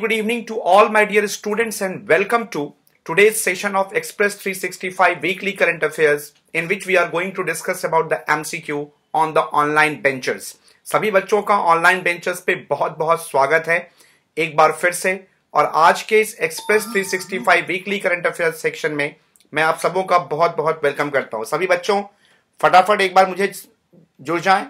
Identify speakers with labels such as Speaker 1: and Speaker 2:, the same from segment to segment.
Speaker 1: Good evening to all my dear students and welcome to today's session of Express 365 Weekly Current Affairs in which we are going to discuss about the MCQ on the online benches. सभी बच्चों का online benchers पे बहुत बहुत स्वागत है एक बार फिर से और आज के इस express 365 weekly current affair section में मैं आप सबों का बहुत बहुत वेलकम करता हूँ सभी बच्चों फटाफट एक बार मुझे जुड़ जाएं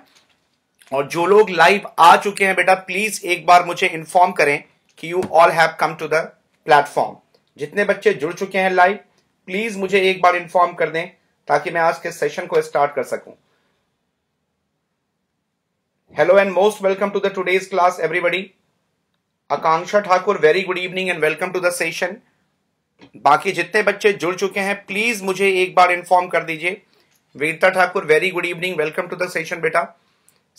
Speaker 1: और जो लोग लाइव आ चुके हैं बेटा प्लीज एक बार मुझे इन्फॉर्म करें कि you all have come to the platform जितने बच्चे जुड़ चुके हैं लाइव प्लीज मुझे एक बार इन्फॉर्म कर दें ताकि मैं आज के सेशन को स्टार्ट कर सकूं hello and most welcome to the today's class everybody Akanksha Thakur very good evening and welcome to the session बाकी जितने बच्चे जुड़ चुके हैं प्लीज मुझे एक बार इन्फॉर्म कर दीजिए Virta Thakur very good evening welcome to the session बेटा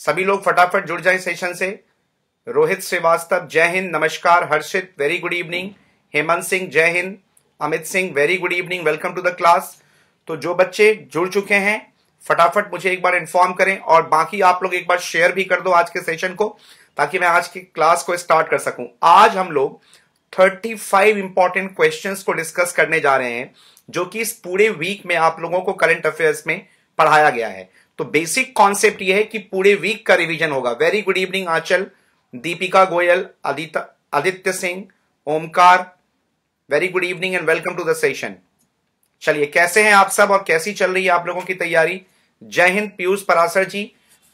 Speaker 1: सभी लोग फटाफट जुड़ जाए सेशन से रोहित श्रीवास्तव जय हिंद नमस्कार Harshit very good evening Hemant Singh जय हिंद Amit Singh very good evening welcome to the class तो जो बच्चे जुड़ चुके हैं फटाफट मुझे एक बार इन्फॉर्म करें और बाकी आप लोग एक बार शेयर भी कर दो आज के सेशन को ताकि मैं आज की क्लास को स्टार्ट कर सकूं आज हम लोग 35 फाइव इंपॉर्टेंट क्वेश्चन को डिस्कस करने जा रहे हैं जो कि इस पूरे वीक में आप लोगों को करंट अफेयर्स में पढ़ाया गया है तो बेसिक कॉन्सेप्ट यह है कि पूरे वीक का रिविजन होगा very good evening Anchal Deepika Goyal Aditya Singh Omkar very good evening and welcome to the session चलिए कैसे हैं आप सब और कैसी चल रही है आप लोगों की तैयारी जय हिंद पीयूष परासर जी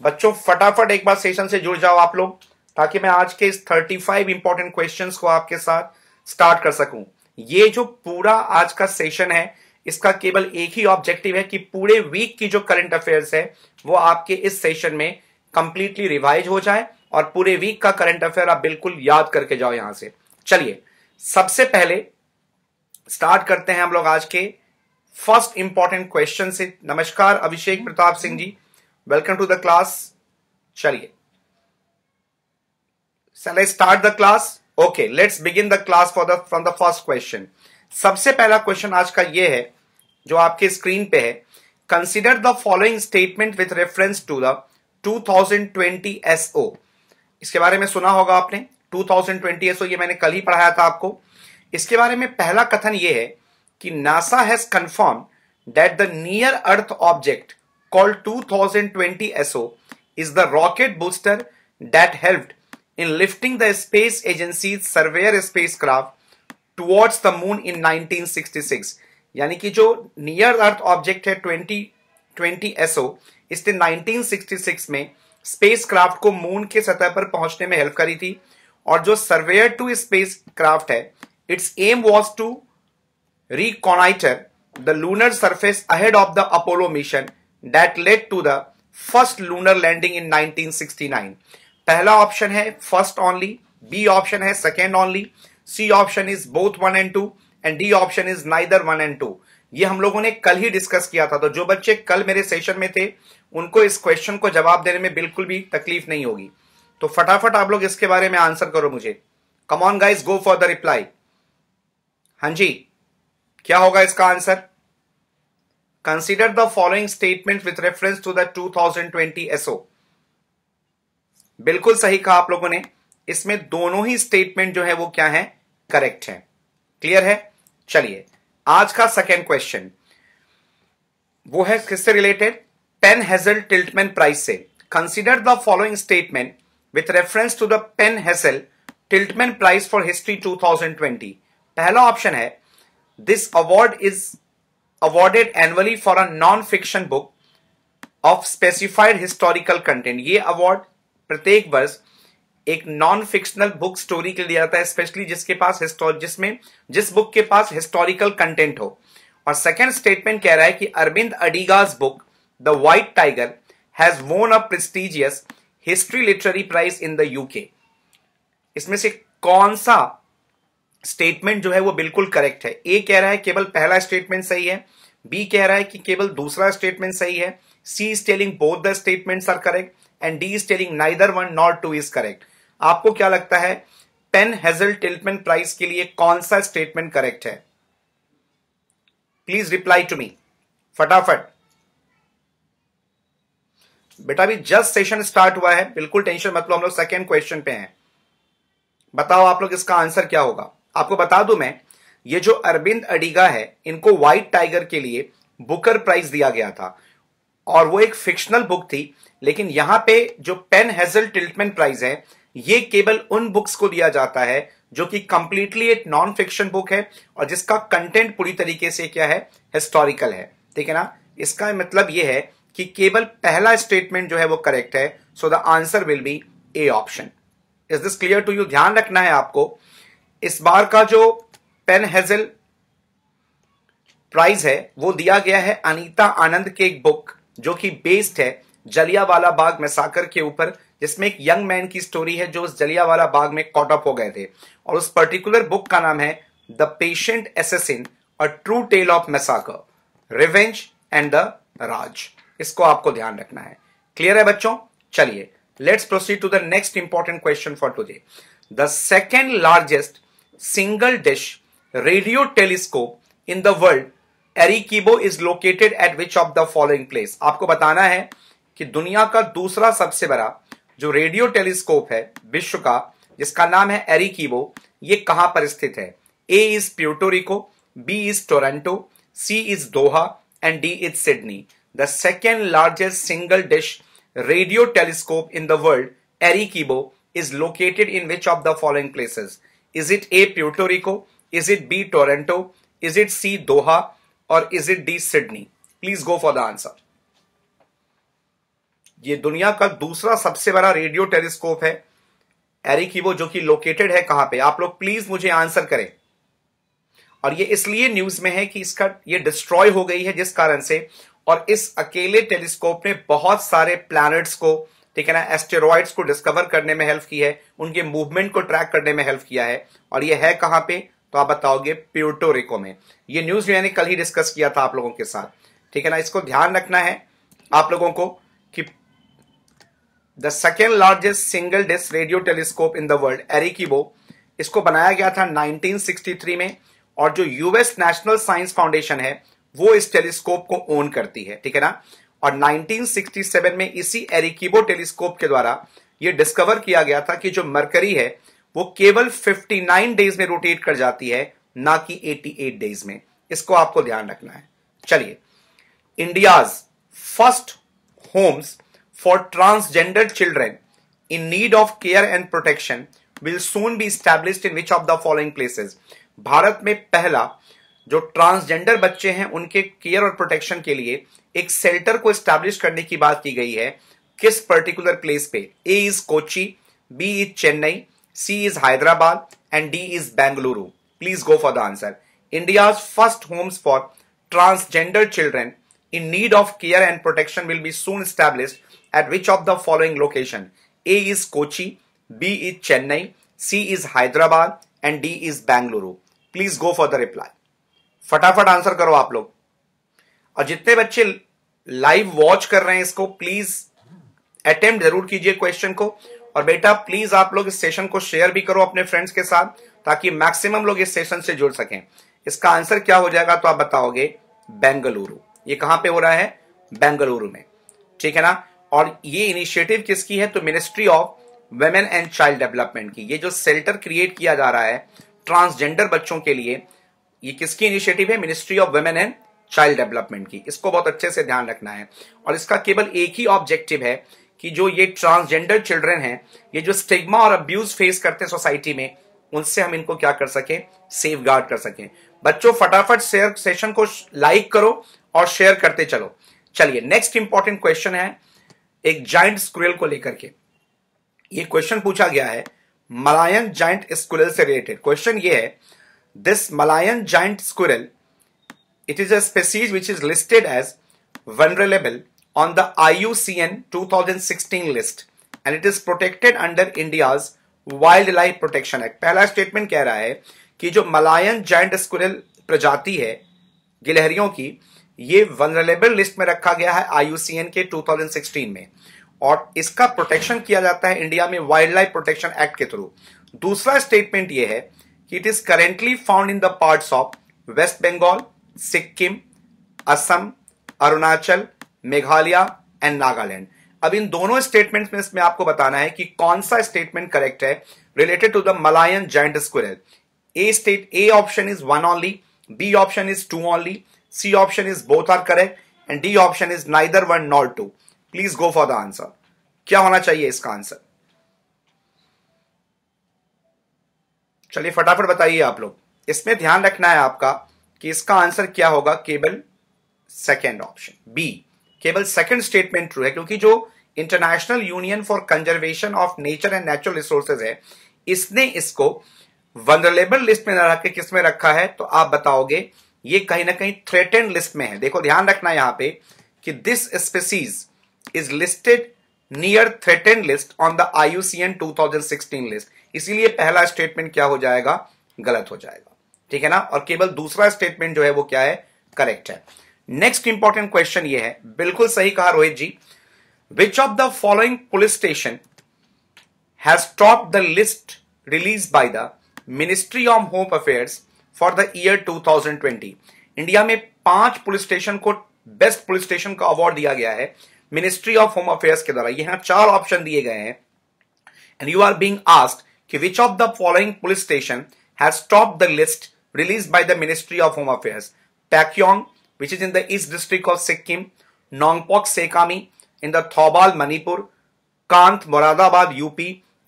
Speaker 1: बच्चों फटाफट एक बार सेशन से जुड़ जाओ आप लोग ताकि मैं आज के इस 35 फाइव इंपॉर्टेंट क्वेश्चन को आपके साथ स्टार्ट कर सकूं ये जो पूरा आज का सेशन है इसका केवल एक ही ऑब्जेक्टिव है कि पूरे वीक की जो करंट अफेयर्स है वो आपके इस सेशन में कंप्लीटली रिवाइज हो जाए और पूरे वीक का करंट अफेयर आप बिल्कुल याद करके जाओ यहां से चलिए सबसे पहले स्टार्ट करते हैं हम लोग आज के फर्स्ट इंपॉर्टेंट क्वेश्चन से नमस्कार Abhishek Pratap Singh ji welcome to the class चलिए start the class okay let's begin the class for the from the first question सबसे पहला क्वेश्चन आज का ये है जो आपके स्क्रीन पे है consider the following statement with reference to the 2020 SO इसके बारे में सुना होगा आपने 2020 एसओ ये मैंने कल ही पढ़ाया था आपको इसके बारे में पहला कथन ये है कि NASA has confirm that the near earth object called 2020 SO is the rocket booster that helped in lifting the space agency Surveyor spacecraft towards the moon in nineteen sixty six यानी कि जो नियर अर्थ ऑब्जेक्ट है twenty SO इसने 1966 में spacecraft को moon के सतह पर पहुंचने में हेल्प करी थी और जो सर्वेयर टू स्पेस क्राफ्ट है it's aim was to reconnoitre the lunar surface ahead of the Apollo mission that led to the first lunar landing in 1969 पहला ऑप्शन है फर्स्ट ऑनली बी ऑप्शन है second only C option is both one and two and D option is neither one and two ये हम लोगों ने कल ही discuss किया था तो जो बच्चे कल मेरे सेशन में थे उनको इस क्वेश्चन को जवाब देने में बिल्कुल भी तकलीफ नहीं होगी तो फटाफट आप लोग इसके बारे में आंसर करो मुझे come on guys go for the reply हां जी क्या होगा इसका answer consider the following statement with reference to the 2020 SO बिल्कुल सही कहा आप लोगों ने इसमें दोनों ही स्टेटमेंट जो है वो क्या है करेक्ट है क्लियर है चलिए आज का सेकेंड क्वेश्चन वो है किससे related PEN Hessell Tiltman prize से Consider the following statement with reference to the Penn-Hazel Tiltman prize for history 2020. पहला ऑप्शन है this award is awarded annually for a non fiction book of specified historical content ये award प्रत्येक वर्ष एक non fictional book story के लिए जाता है स्पेशली जिसके पास जिसमें जिस बुक के पास हिस्टोरिकल कंटेंट हो और सेकेंड स्टेटमेंट कह रहा है कि Arvind Adiga's book the white tiger, has won a prestigious history literary prize in the UK इसमें से कौन सा स्टेटमेंट जो है वो बिल्कुल करेक्ट है ए कह रहा है केवल पहला स्टेटमेंट सही है बी कह रहा है कि केवल दूसरा स्टेटमेंट सही है C is telling both the statements are correct and D is telling neither one not two is correct आपको क्या लगता है पेन हेजल टेल्टमेंट प्राइस के लिए कौन सा स्टेटमेंट करेक्ट है प्लीज रिप्लाई टू मी फटाफट बेटा अभी जस्ट सेशन स्टार्ट हुआ है बिल्कुल टेंशन मतलब हम लोग सेकेंड क्वेश्चन पे हैं बताओ आप लोग इसका आंसर क्या होगा आपको बता दू मैं ये जो अरविंद अडिगा है इनको व्हाइट टाइगर के लिए बुकर प्राइज दिया गया था और वो एक फिक्शनल बुक थी लेकिन यहां पे जो पेन हेजल टिल्टमैन प्राइज है ये केवल उन बुक्स को दिया जाता है जो कि कंप्लीटली एक नॉन फिक्शन बुक है और जिसका कंटेंट पूरी तरीके से क्या है हिस्टोरिकल है ठीक है ना इसका मतलब ये है कि केवल पहला स्टेटमेंट जो है वो करेक्ट है so the answer will be A option is this clear to you ध्यान रखना है आपको इस बार का जो पेन हेजल प्राइज है वो दिया गया है अनीता आनंद के एक बुक जो कि बेस्ड है जलियावाला बाग मैसाकर के ऊपर जिसमें एक यंग मैन की स्टोरी है जो उस जलियावाला बाग में कॉटअप हो गए थे और उस पर्टिकुलर बुक का नाम है the patient assassin a true tale of massacre revenge and the Raj इसको आपको ध्यान रखना है क्लियर है बच्चों चलिए let's proceed to the next important question for today the second largest single dish radio telescope in the world Arecibo is located at which of the following place आपको बताना है कि दुनिया का दूसरा सबसे बड़ा जो रेडियो टेलीस्कोप है विश्व का जिसका नाम है एरिकीबो ये कहां पर स्थित है A is Puerto Rico B is Toronto C is Doha and D is Sydney the second largest single dish radio telescope in the world, Arecibo, is located in which of the following places? Is it A. Puerto Rico? Is it B. Toronto? Is it C. Doha? Or is it D. Sydney? Please go for the answer. ये दुनिया का दूसरा सबसे बड़ा radio telescope है एरिकीबो जो कि located है कहां पे आप लोग प्लीज मुझे आंसर करें और ये इसलिए न्यूज में है कि इसका ये डिस्ट्रॉय हो गई है जिस कारण से और इस अकेले टेलीस्कोप ने बहुत सारे प्लैनेट्स को ठीक है ना एस्टेरॉइड्स को डिस्कवर करने में हेल्प की है उनके मूवमेंट को ट्रैक करने में हेल्प किया है और ये है कहां पे तो आप बताओगे प्योटोरिको में ये न्यूज मैंने कल ही डिस्कस किया था आप लोगों के साथ ठीक है ना इसको ध्यान रखना है आप लोगों को कि the second largest single disc radio telescope in the world Arecibo इसको बनाया गया था 1963 में और जो यूएस नेशनल साइंस फाउंडेशन है वो इस टेलीस्कोप को ओन करती है ठीक है ना और 1967 में इसी एरिकिबो टेलीस्कोप के द्वारा ये डिस्कवर किया गया था कि जो मरकरी है वो केवल 59 डेज में रोटेट कर जाती है ना कि 88 डेज में इसको आपको ध्यान रखना है चलिए India's first homes for transgender children in need of care and protection will soon be establish in which of the following places Bharat में पहला जो ट्रांसजेंडर बच्चे हैं उनके केयर और प्रोटेक्शन के लिए एक सेल्टर को स्टैब्लिश करने की बात की गई है किस पर्टिकुलर प्लेस पे A is Kochi B is Chennai C is Hyderabad and D is Bengaluru please go for the answer India first homes for transgender children in need of care and protection will be soon establish at which of the following location A is Kochi B is Chennai C is Hyderabad and D is Bengaluru please go for the reply फटाफट answer करो आप लोग और जितने बच्चे live watch कर रहे हैं इसको प्लीज अटेम्प्ट जरूर कीजिए क्वेश्चन को और बेटा प्लीज आप लोग इस सेशन को शेयर भी करो अपने फ्रेंड्स के साथ ताकि मैक्सिमम लोग इस सेशन से जुड़ सकें इसका आंसर क्या हो जाएगा तो आप बताओगे बेंगलुरु ये कहां पे हो रहा है बेंगलुरु में ठीक है ना और ये इनिशिएटिव किसकी है तो ministry of women and child development की ये जो सेल्टर क्रिएट किया जा रहा है ट्रांसजेंडर बच्चों के लिए ये किसकी इनिशिएटिव है ministry of women and child development की इसको बहुत अच्छे से ध्यान रखना है और इसका केवल एक ही ऑब्जेक्टिव है कि जो ये ट्रांसजेंडर चिल्ड्रन हैं ये जो स्टिग्मा और अब्यूज फेस करते हैं सोसाइटी में उनसे हम इनको क्या कर सकें सेफ गार्ड कर सकें बच्चों फटाफट शेयर सेशन को लाइक करो और शेयर करते चलो चलिए नेक्स्ट इंपॉर्टेंट क्वेश्चन है एक जाइंट स्क्रेल को लेकर के ये क्वेश्चन पूछा गया है मलायन जाइंट स्क्रेल से रिलेटेड क्वेश्चन ये है This Malayan giant squirrel, it is a species which is listed as vulnerable on the IUCN 2016 list and it is protected under India's Wildlife Protection Act. pehla statement keh raha hai ki jo malayan giant squirrel prajati hai gilhariyon ki ye vulnerable list mein rakha gaya hai iucn ke 2016 mein और इसका protection किया जाता है India में wildlife protection act के through दूसरा statement यह है It is currently found in the parts of West Bengal, Sikkim, Assam, Arunachal Meghalaya and Nagaland अब इन दोनों स्टेटमेंट्स में इसमें आपको बताना है कि कौन सा स्टेटमेंट करेक्ट है related to the Malayan giant squirrel A state A option is one only B option is two only C option is both are correct and D option is neither one not two please go for the answer क्या होना चाहिए इसका answer चलिए फटाफट बताइए आप लोग इसमें ध्यान रखना है आपका कि इसका आंसर क्या होगा केवल सेकेंड ऑप्शन बी केवल सेकेंड स्टेटमेंट ट्रू है क्योंकि जो international union for conservation of nature and natural resources है इसने इसको वनरेबल लिस्ट में रख के किसमें रखा है तो आप बताओगे ये कहीं ना कहीं थ्रेटेन लिस्ट में है देखो ध्यान रखना यहां पे कि this species is listed near threaten list on the IUCN 2016 list इसीलिए पहला स्टेटमेंट क्या हो जाएगा गलत हो जाएगा ठीक है ना और केवल दूसरा स्टेटमेंट जो है वो क्या है करेक्ट है नेक्स्ट इंपॉर्टेंट क्वेश्चन ये है बिल्कुल सही कहा Rohit ji which of the following police station has top the list release by the ministry of home affairs for the year 2020 India में पांच पुलिस स्टेशन को बेस्ट पुलिस स्टेशन का अवार्ड दिया गया है मिनिस्ट्री ऑफ होम अफेयर्स के द्वारा यहां चार ऑप्शन दिए गए हैं and you are being asked कि which of the following police station has top the list released by the Ministry of Home Affairs. Pakyong, which is in the East District of Sikkim, Nongpok Sekami in the Thobal, Manipur, Kanth, Moradabad, UP,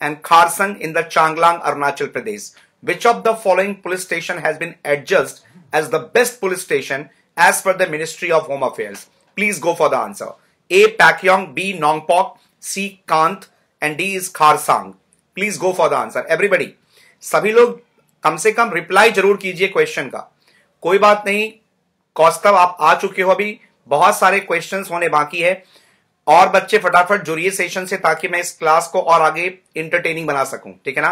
Speaker 1: and Kharsang in the Changlang, Arunachal Pradesh. Which of the following police station has been adjudged as the best police station as per the Ministry of Home Affairs? Please go for the answer. A. Pakyong, B. Nongpok, C. Kanth, and D is Kharsang. Please go for the answer everybody सभी लोग कम से कम reply जरूर कीजिए question का कोई बात नहीं कौस्तव आप आ चुके हो अभी बहुत सारे क्वेश्चंस होने बाकी है और बच्चे फटाफट जुड़िए सेशन से ताकि मैं इस क्लास को और आगे इंटरटेनिंग बना सकूं ठीक है ना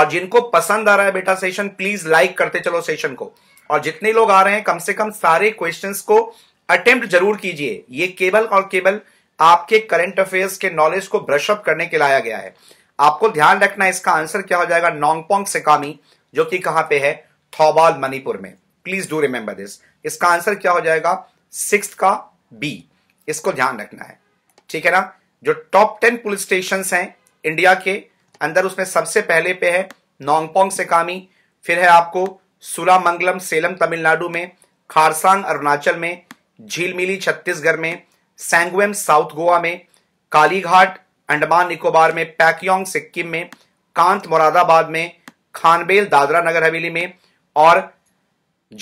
Speaker 1: और जिनको पसंद आ रहा है बेटा सेशन प्लीज लाइक करते चलो सेशन को और जितने लोग आ रहे हैं कम से कम सारे क्वेश्चंस को अटेम्प्ट जरूर कीजिए ये केवल और केवल आपके करंट अफेयर्स के नॉलेज को ब्रशअप करने के लाया गया है आपको ध्यान रखना इसका आंसर क्या हो जाएगा नोंगपोंग कामी जो कि कहां पे है थौबाल मणिपुर में प्लीज डू रिमेंबर दिस इसका आंसर क्या हो जाएगा सिक्स का बी इसको ध्यान रखना है ठीक है ना जो टॉप टेन पुलिस स्टेशन हैं इंडिया के अंदर उसमें सबसे पहले पे है नोंगपोंग कामी फिर है आपको सुलामंगलम सेलम तमिलनाडु में खारसांग अरुणाचल में झीलमिली छत्तीसगढ़ में सैंगवेम साउथ गोवा में कालीघाट अंडमान निकोबार में पैकियोंग सिक्किम में कांत मुरादाबाद में खानबेल दादरा नगर हवेली में और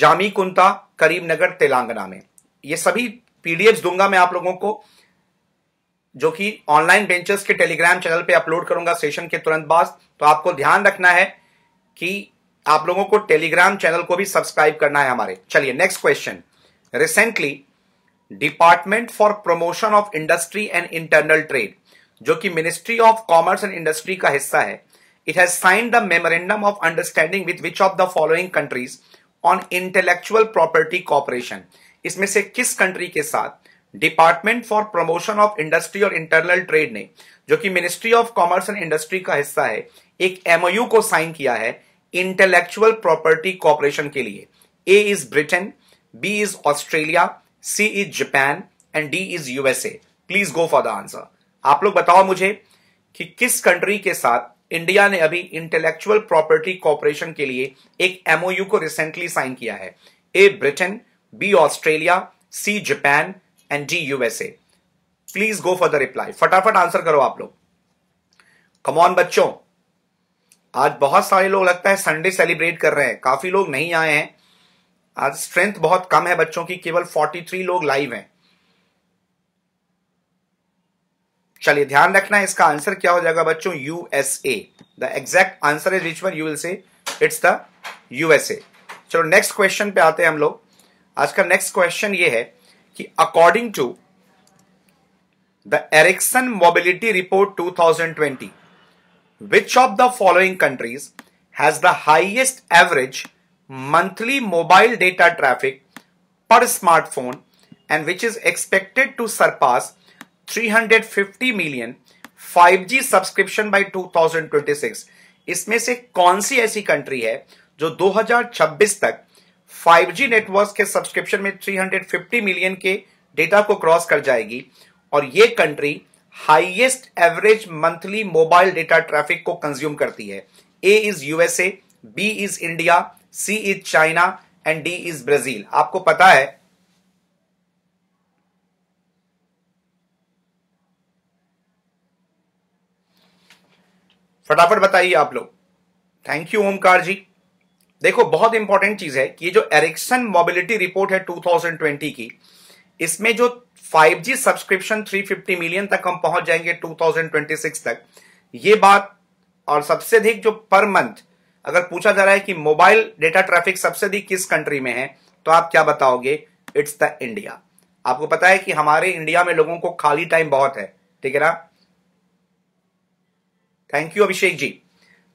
Speaker 1: जामी कुंता नगर तेलंगाना में ये सभी पीडीएफ दूंगा मैं आप लोगों को जो कि ऑनलाइन बेंचेस के टेलीग्राम चैनल पे अपलोड करूंगा सेशन के तुरंत बाद तो आपको ध्यान रखना है कि आप लोगों को टेलीग्राम चैनल को भी सब्सक्राइब करना है हमारे चलिए next question recently department for promotion of industry and internal trade जो कि ministry of commerce and industry का हिस्सा है it has sign the memorandum of understanding with which of the following countries on intellectual property cooperation इसमें से किस country के साथ department for promotion of industry और इंटरनल ट्रेड ने जो कि ministry of commerce and industry का हिस्सा है एक एमओयू को साइन किया है इंटेलेक्चुअल प्रॉपर्टी कॉपरेशन के लिए A is Britain B is Australia C is Japan and D is USA please go for the answer आप लोग बताओ मुझे कि किस कंट्री के साथ इंडिया ने अभी इंटेलेक्चुअल प्रॉपर्टी कॉपरेशन के लिए एक एमओयू को रिसेंटली साइन किया है A Britain B Australia C Japan and D USA please go for the reply फटाफट आंसर करो आप लोग कमॉन बच्चों आज बहुत सारे लोग लगता है संडे सेलिब्रेट कर रहे हैं काफी लोग नहीं आए हैं आज स्ट्रेंथ बहुत कम है बच्चों की केवल 43 लोग लाइव हैं चलिए ध्यान रखना है इसका आंसर क्या हो जाएगा बच्चों USA the exact answer is which one you will say it's the USA चलो नेक्स्ट क्वेश्चन पे आते हैं हम लोग आज का नेक्स्ट क्वेश्चन ये है कि according to the Ericsson mobility report 2020 which of the following countries has the highest average monthly mobile data traffic per smartphone and which is expected to surpass 350 million 5G subscription by 2026 इसमें से कौन सी ऐसी country है जो 2026 तक 5G network के subscription में 350 million के डेटा को क्रॉस कर जाएगी और ये country highest average monthly mobile data traffic को कंज्यूम करती है A is USA B is India C is China and D is Brazil आपको पता है फटाफट बताइए आप लोग थैंक यू ओमकार जी देखो बहुत इंपॉर्टेंट चीज है कि ये जो एरिक्सन मोबिलिटी रिपोर्ट है 2020 की इसमें जो 5G सब्सक्रिप्शन 350 मिलियन तक हम पहुंच जाएंगे 2026 तक ये बात और सबसे अधिक जो पर मंथ अगर पूछा जा रहा है कि मोबाइल डेटा ट्रैफिक सबसे अधिक किस कंट्री में है तो आप क्या बताओगे इट्स द इंडिया आपको पता है कि हमारे इंडिया में लोगों को खाली टाइम बहुत है ठीक है ना थैंक यू अभिषेक जी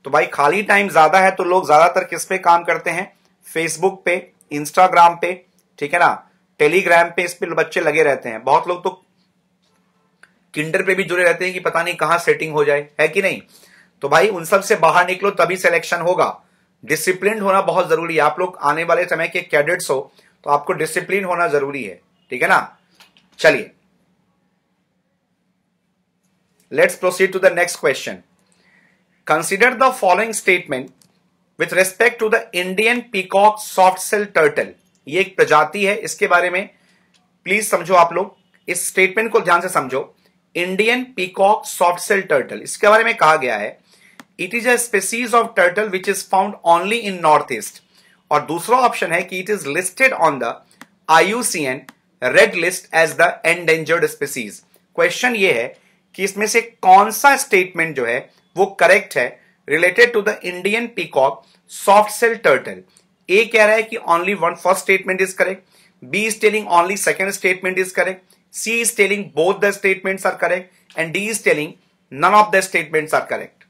Speaker 1: तो भाई खाली टाइम ज्यादा है तो लोग ज्यादातर किस पे काम करते हैं फेसबुक पे इंस्टाग्राम पे ठीक है ना टेलीग्राम पे इस पे बच्चे लगे रहते हैं बहुत लोग तो किंडर पे भी जुड़े रहते हैं कि पता नहीं कहाँ सेटिंग हो जाए है कि नहीं तो भाई उन सब से बाहर निकलो तभी सिलेक्शन होगा डिसिप्लिन होना बहुत जरूरी है आप लोग आने वाले समय के कैडेट्स हो तो आपको डिसिप्लिन होना जरूरी है ठीक है ना चलिए let's proceed to the next question Consider the following statement with respect to the Indian peacock soft shell turtle. ये एक प्रजाति है इसके बारे में प्लीज समझो आप लोग इस स्टेटमेंट को ध्यान से समझो Indian peacock soft shell turtle इसके बारे में कहा गया है it is a species of turtle which is found only in north east और दूसरा ऑप्शन है कि it is listed on the IUCN red list as the endangered species question ये है कि इसमें से कौन सा स्टेटमेंट जो है वो करेक्ट है related to the Indian peacock soft shell turtle A कह रहा है कि only one first statement is correct B is telling only second statement is correct C is telling both the statement are correct and D is telling none of the statement are correct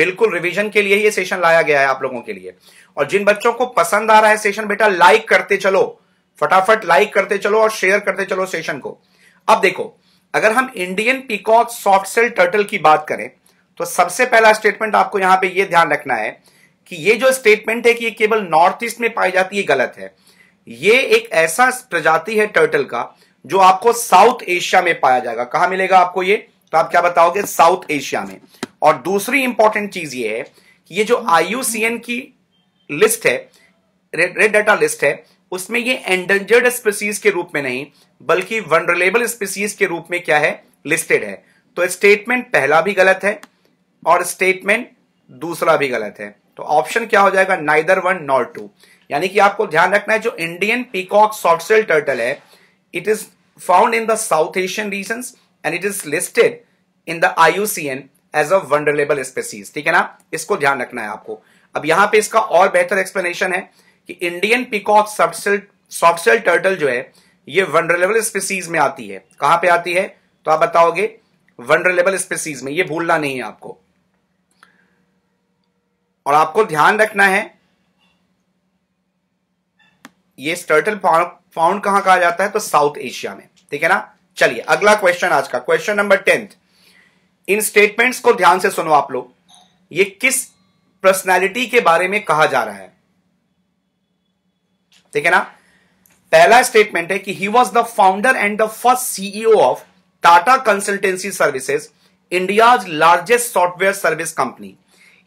Speaker 1: बिल्कुल revision के लिए ये session लाया गया है आप लोगों के लिए और जिन बच्चों को पसंद आ रहा है सेशन बेटा लाइक करते चलो फटाफट लाइक करते चलो और शेयर करते चलो सेशन को अब देखो अगर हम Indian peacock soft shell turtle की बात करें तो सबसे पहला स्टेटमेंट आपको यहां पे ये ध्यान रखना है कि ये जो स्टेटमेंट है कि ये केवल नॉर्थ ईस्ट में पाई जाती है गलत है ये एक ऐसा प्रजाति है टर्टल का जो आपको साउथ एशिया में पाया जाएगा कहा मिलेगा आपको ये तो आप क्या बताओगे साउथ एशिया में और दूसरी इंपॉर्टेंट चीज ये है कि ये जो आई की लिस्ट है रेड डाटा लिस्ट है उसमें ये एंडेंजर्ड स्पीसीज के रूप में नहीं बल्कि वनरेबल स्पीसीज के रूप में क्या है लिस्टेड है तो स्टेटमेंट पहला भी गलत है और स्टेटमेंट दूसरा भी गलत है तो ऑप्शन क्या हो जाएगा नाइदर वन नॉट टू यानी कि आपको ध्यान रखना है जो इंडियन पीकॉक सॉफ्टसेल टर्टल है it is found in the South Asian region and it is listed in the IUCN as a vulnerable species ठीक है ना इसको ध्यान रखना है आपको अब यहां पे इसका और बेहतर एक्सप्लेनेशन है कि Indian peacock softshell softshell turtle जो है ये वनरेबल स्पीसीज में आती है कहां पे आती है तो आप बताओगे वनरेबल स्पीसीज में ये भूलना नहीं है आपको और आपको ध्यान रखना है ये टर्टल फाउंड कहां कहा जाता है तो साउथ एशिया में ठीक है ना चलिए अगला क्वेश्चन आज का क्वेश्चन नंबर टेंथ इन स्टेटमेंट्स को ध्यान से सुनो आप लोग ये किस पर्सनालिटी के बारे में कहा जा रहा है ठीक है ना पहला स्टेटमेंट है कि he was the founder and the first CEO of Tata consultancy services India largest software service company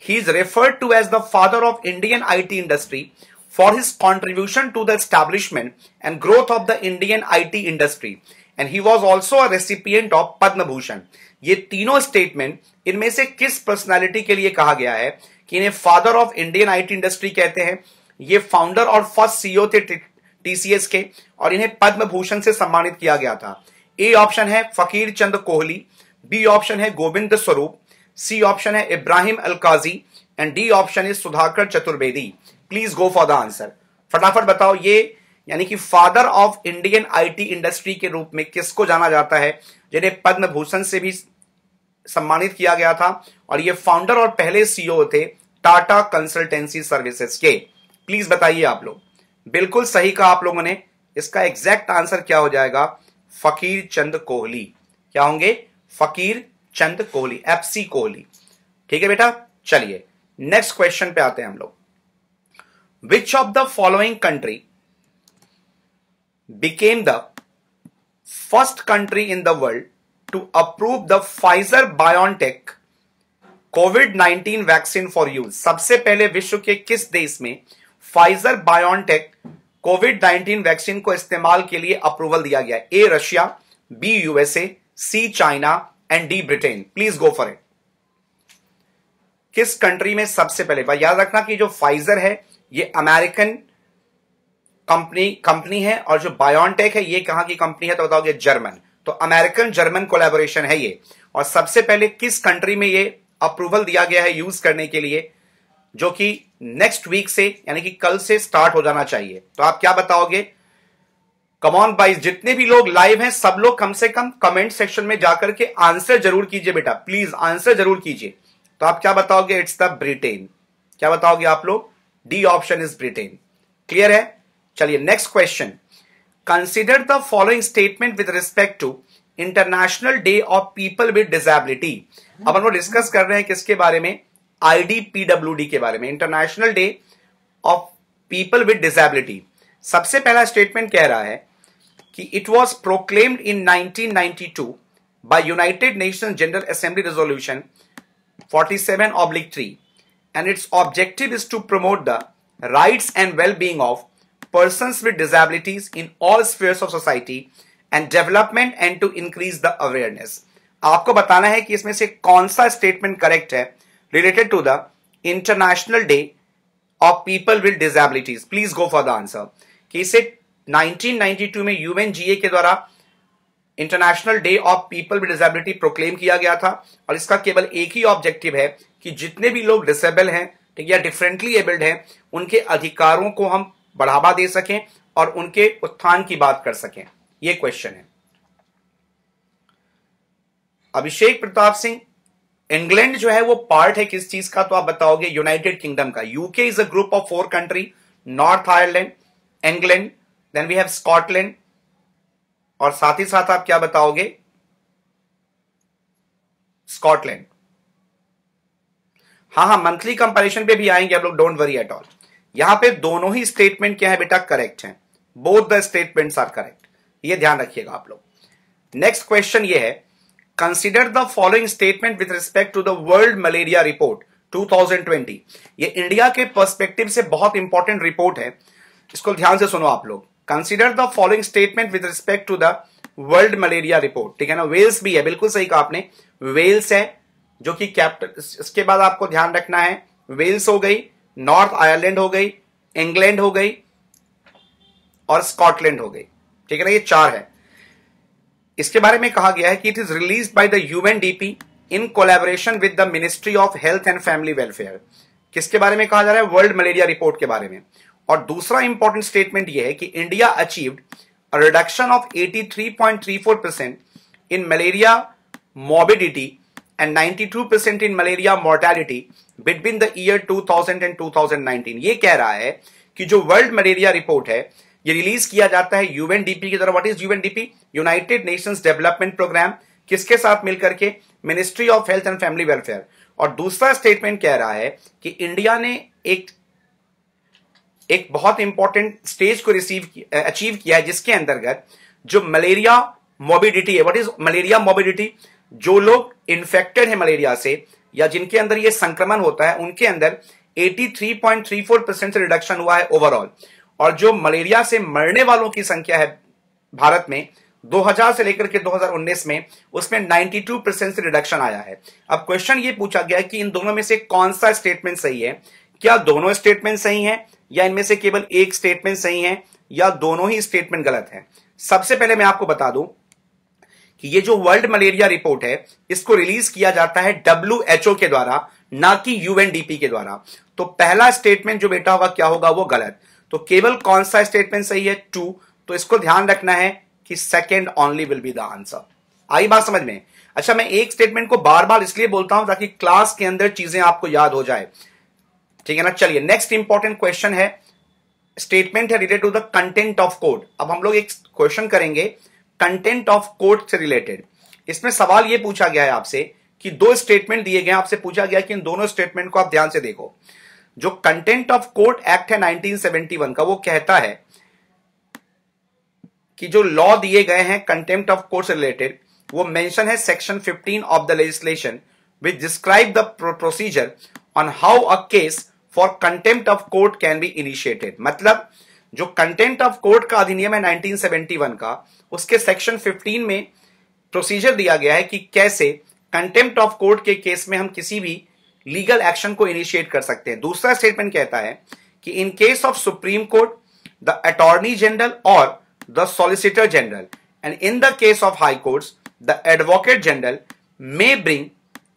Speaker 1: he is referred to as the father of Indian IT industry for his contribution to the establishment and growth of the Indian IT industry and he was also a recipient of Padma ये तीनों statement इनमें से किस personality के लिए कहा गया है कि इन्हें father of Indian IT industry कहते हैं ये फाउंडर और फर्स्ट सीईओ e थे टीसीएस के और इन्हें पद्म भूषण से सम्मानित किया गया था ए ऑप्शन है फकीर चंद कोहली बी ऑप्शन है गोविंद स्वरूप सी ऑप्शन है Ibrahim Alkazi and D option है Sudhakar Chaturvedi please go for the answer फटाफट बताओ ये यानी कि father of Indian IT industry के रूप में किसको जाना जाता है जिन्हें पद्म भूषण से भी सम्मानित किया गया था और ये फाउंडर और पहले सीईओ e थे टाटा कंसल्टेंसी सर्विसेज के प्लीज बताइए आप लोग बिल्कुल सही कहा आप लोगों ने इसका एग्जैक्ट आंसर क्या हो जाएगा फकीर चंद कोहली क्या होंगे फकीर चंद कोहली एफसी कोहली ठीक है बेटा चलिए नेक्स्ट क्वेश्चन पे आते हैं हम लोग which of the following country became the first country in the world to approve the Pfizer BioNTech Covid 19 vaccine for use सबसे पहले विश्व के किस देश में फाइजर बायोनटेक कोविड 19 वैक्सीन को इस्तेमाल के लिए अप्रूवल दिया गया A Russia B USA C China and D Britain please go for it किस कंट्री में सबसे पहले याद रखना कि जो फाइजर है ये अमेरिकन कंपनी कंपनी है और जो बायोनटेक है ये कहां की कंपनी है तो बताओगे जर्मन तो अमेरिकन जर्मन कोलेबोरेशन है ये और सबसे पहले किस कंट्री में ये अप्रूवल दिया गया है यूज करने के लिए जो कि नेक्स्ट वीक से यानी कि कल से स्टार्ट हो जाना चाहिए तो आप क्या बताओगे कमॉन बाइस जितने भी लोग लाइव हैं सब लोग कम से कम कमेंट सेक्शन में जाकर के आंसर जरूर कीजिए बेटा प्लीज आंसर जरूर कीजिए तो आप क्या बताओगे इट्स द ब्रिटेन क्या बताओगे आप लोग D option is Britain clear है चलिए next question consider the following statement with respect to international day of people with disability अब हम लोग डिस्कस कर रहे हैं किसके बारे में आईडीपीडब्ल्यूडी के बारे में international day of people with disability सबसे पहला स्टेटमेंट कह रहा है कि it was proclaimed in 1992 by united nation general assembly resolution 47 oblique 3 and its objective is to promote the rights and well being of person with disabilities in all sphere of society and development and to increase the awareness आपको बताना है कि इसमें से कौन सा statement correct है related to the International Day of People with Disabilities? Please go for the answer. कि इसे 1992 mein unga ke dwara international day of people with disability proclaim किया गया था और इसका केवल एक ही ऑब्जेक्टिव है कि जितने भी लोग डिसेबल हैं ठीक या डिफरेंटली एबल्ड हैं उनके अधिकारों को हम बढ़ावा दे सकें और उनके उत्थान की बात कर सकें ये क्वेश्चन है अभिषेक प्रताप सिंह इंग्लैंड जो है वो पार्ट है किस चीज का तो आप बताओगे यूनाइटेड किंगडम का UK is a group of four country North Ireland England then we have Scotland और साथ ही साथ आप क्या बताओगे स्कॉटलैंड हां हां मंथली कंपेरिजन पे भी आएंगे आप लोग डोंट वरी एट ऑल यहां पे दोनों ही स्टेटमेंट क्या है बेटा करेक्ट हैं both the statements are correct ये ध्यान रखिएगा आप लोग नेक्स्ट क्वेश्चन ये है consider the following statement with respect to the world malaria report 2020 ये इंडिया के पर्सपेक्टिव से बहुत इंपॉर्टेंट रिपोर्ट है इसको ध्यान से सुनो आप लोग consider the following statement with respect to the world malaria report ठीक है ना वेल्स भी है बिल्कुल सही कहा आपने वेल्स है जो कि कैप्टन इसके बाद आपको ध्यान रखना है वेल्स हो गई नॉर्थ आयरलैंड हो गई इंग्लैंड हो गई और स्कॉटलैंड हो गई ठीक है ना ये चार है इसके बारे में कहा गया है कि it is release by the UNDP in collaboration with the ministry of health and family welfare किसके बारे में कहा जा रहा है वर्ल्ड मलेरिया रिपोर्ट के बारे में और दूसरा इंपॉर्टेंट स्टेटमेंट यह है कि India achieved reduction of 83.34 percent in malaria morbidity and 92 percent in malaria mortality between the year 2000 and 2019 ये कह रहा है कि जो वर्ल्ड मलेरिया रिपोर्ट है ये रिलीज किया जाता है यूएनडीपी की तरफ what is UNDP United Nations development programme किसके साथ मिलकर के ministry of health and family welfare और दूसरा स्टेटमेंट कह रहा है कि इंडिया ने एक एक बहुत इंपॉर्टेंट स्टेज को रिसीव अचीव किया है जिसके अंतर्गत जो मलेरिया मोबिडिटी है व्हाट इज मलेरिया मोबिडिटी जो लोग इन्फेक्टेड है मलेरिया से या जिनके अंदर यह संक्रमण होता है उनके अंदर 83.34 परसेंट से रिडक्शन हुआ है ओवरऑल और जो मलेरिया से मरने वालों की संख्या है भारत में 2000 से लेकर के 2019 में उसमें 92 परसेंट से रिडक्शन आया है अब क्वेश्चन ये पूछा गया कि इन दोनों में से कौन सा स्टेटमेंट सही है क्या दोनों स्टेटमेंट सही हैं या इनमें से केवल एक स्टेटमेंट सही है या दोनों ही स्टेटमेंट गलत है सबसे पहले मैं आपको बता दूं कि ये जो वर्ल्ड मलेरिया रिपोर्ट है इसको रिलीज किया जाता है डब्ल्यू के द्वारा ना कि यूएनडीपी के द्वारा तो पहला स्टेटमेंट जो बेटा होगा क्या होगा वो गलत तो केवल कौन सा स्टेटमेंट सही है टू तो इसको ध्यान रखना है कि second only will be the answer आई बात समझ में अच्छा मैं एक स्टेटमेंट को बार बार इसलिए बोलता हूं ताकि क्लास के अंदर चीजें आपको याद हो जाए ठीक है ना चलिए नेक्स्ट इंपॉर्टेंट क्वेश्चन है स्टेटमेंट है related to the contempt of court अब हम लोग एक क्वेश्चन करेंगे कंटेंट ऑफ कोड से रिलेटेड इसमें सवाल यह पूछा गया है आपसे कि दो स्टेटमेंट दिए गए आपसे पूछा गया कि इन दोनों स्टेटमेंट को आप ध्यान से देखो जो कंटेंट ऑफ कोर्ट एक्ट है 1971 का वो कहता है कि जो लॉ दिए गए हैं कंटेंट ऑफ कोर्ट से रिलेटेड वो मेंशन है section 15 of the legislation which describe the procedure on how a case for contempt of court can be initiated मतलब जो कंटेंट ऑफ कोर्ट का अधिनियम है 1971 का उसके सेक्शन 15 में प्रोसीजर दिया गया है कि कैसे कंटेम्प्ट ऑफ कोर्ट के केस में हम किसी भी लीगल एक्शन को इनिशिएट कर सकते हैं दूसरा स्टेटमेंट कहता है कि in case of Supreme Court the attorney general और the solicitor general and in the case of high courts the advocate general may bring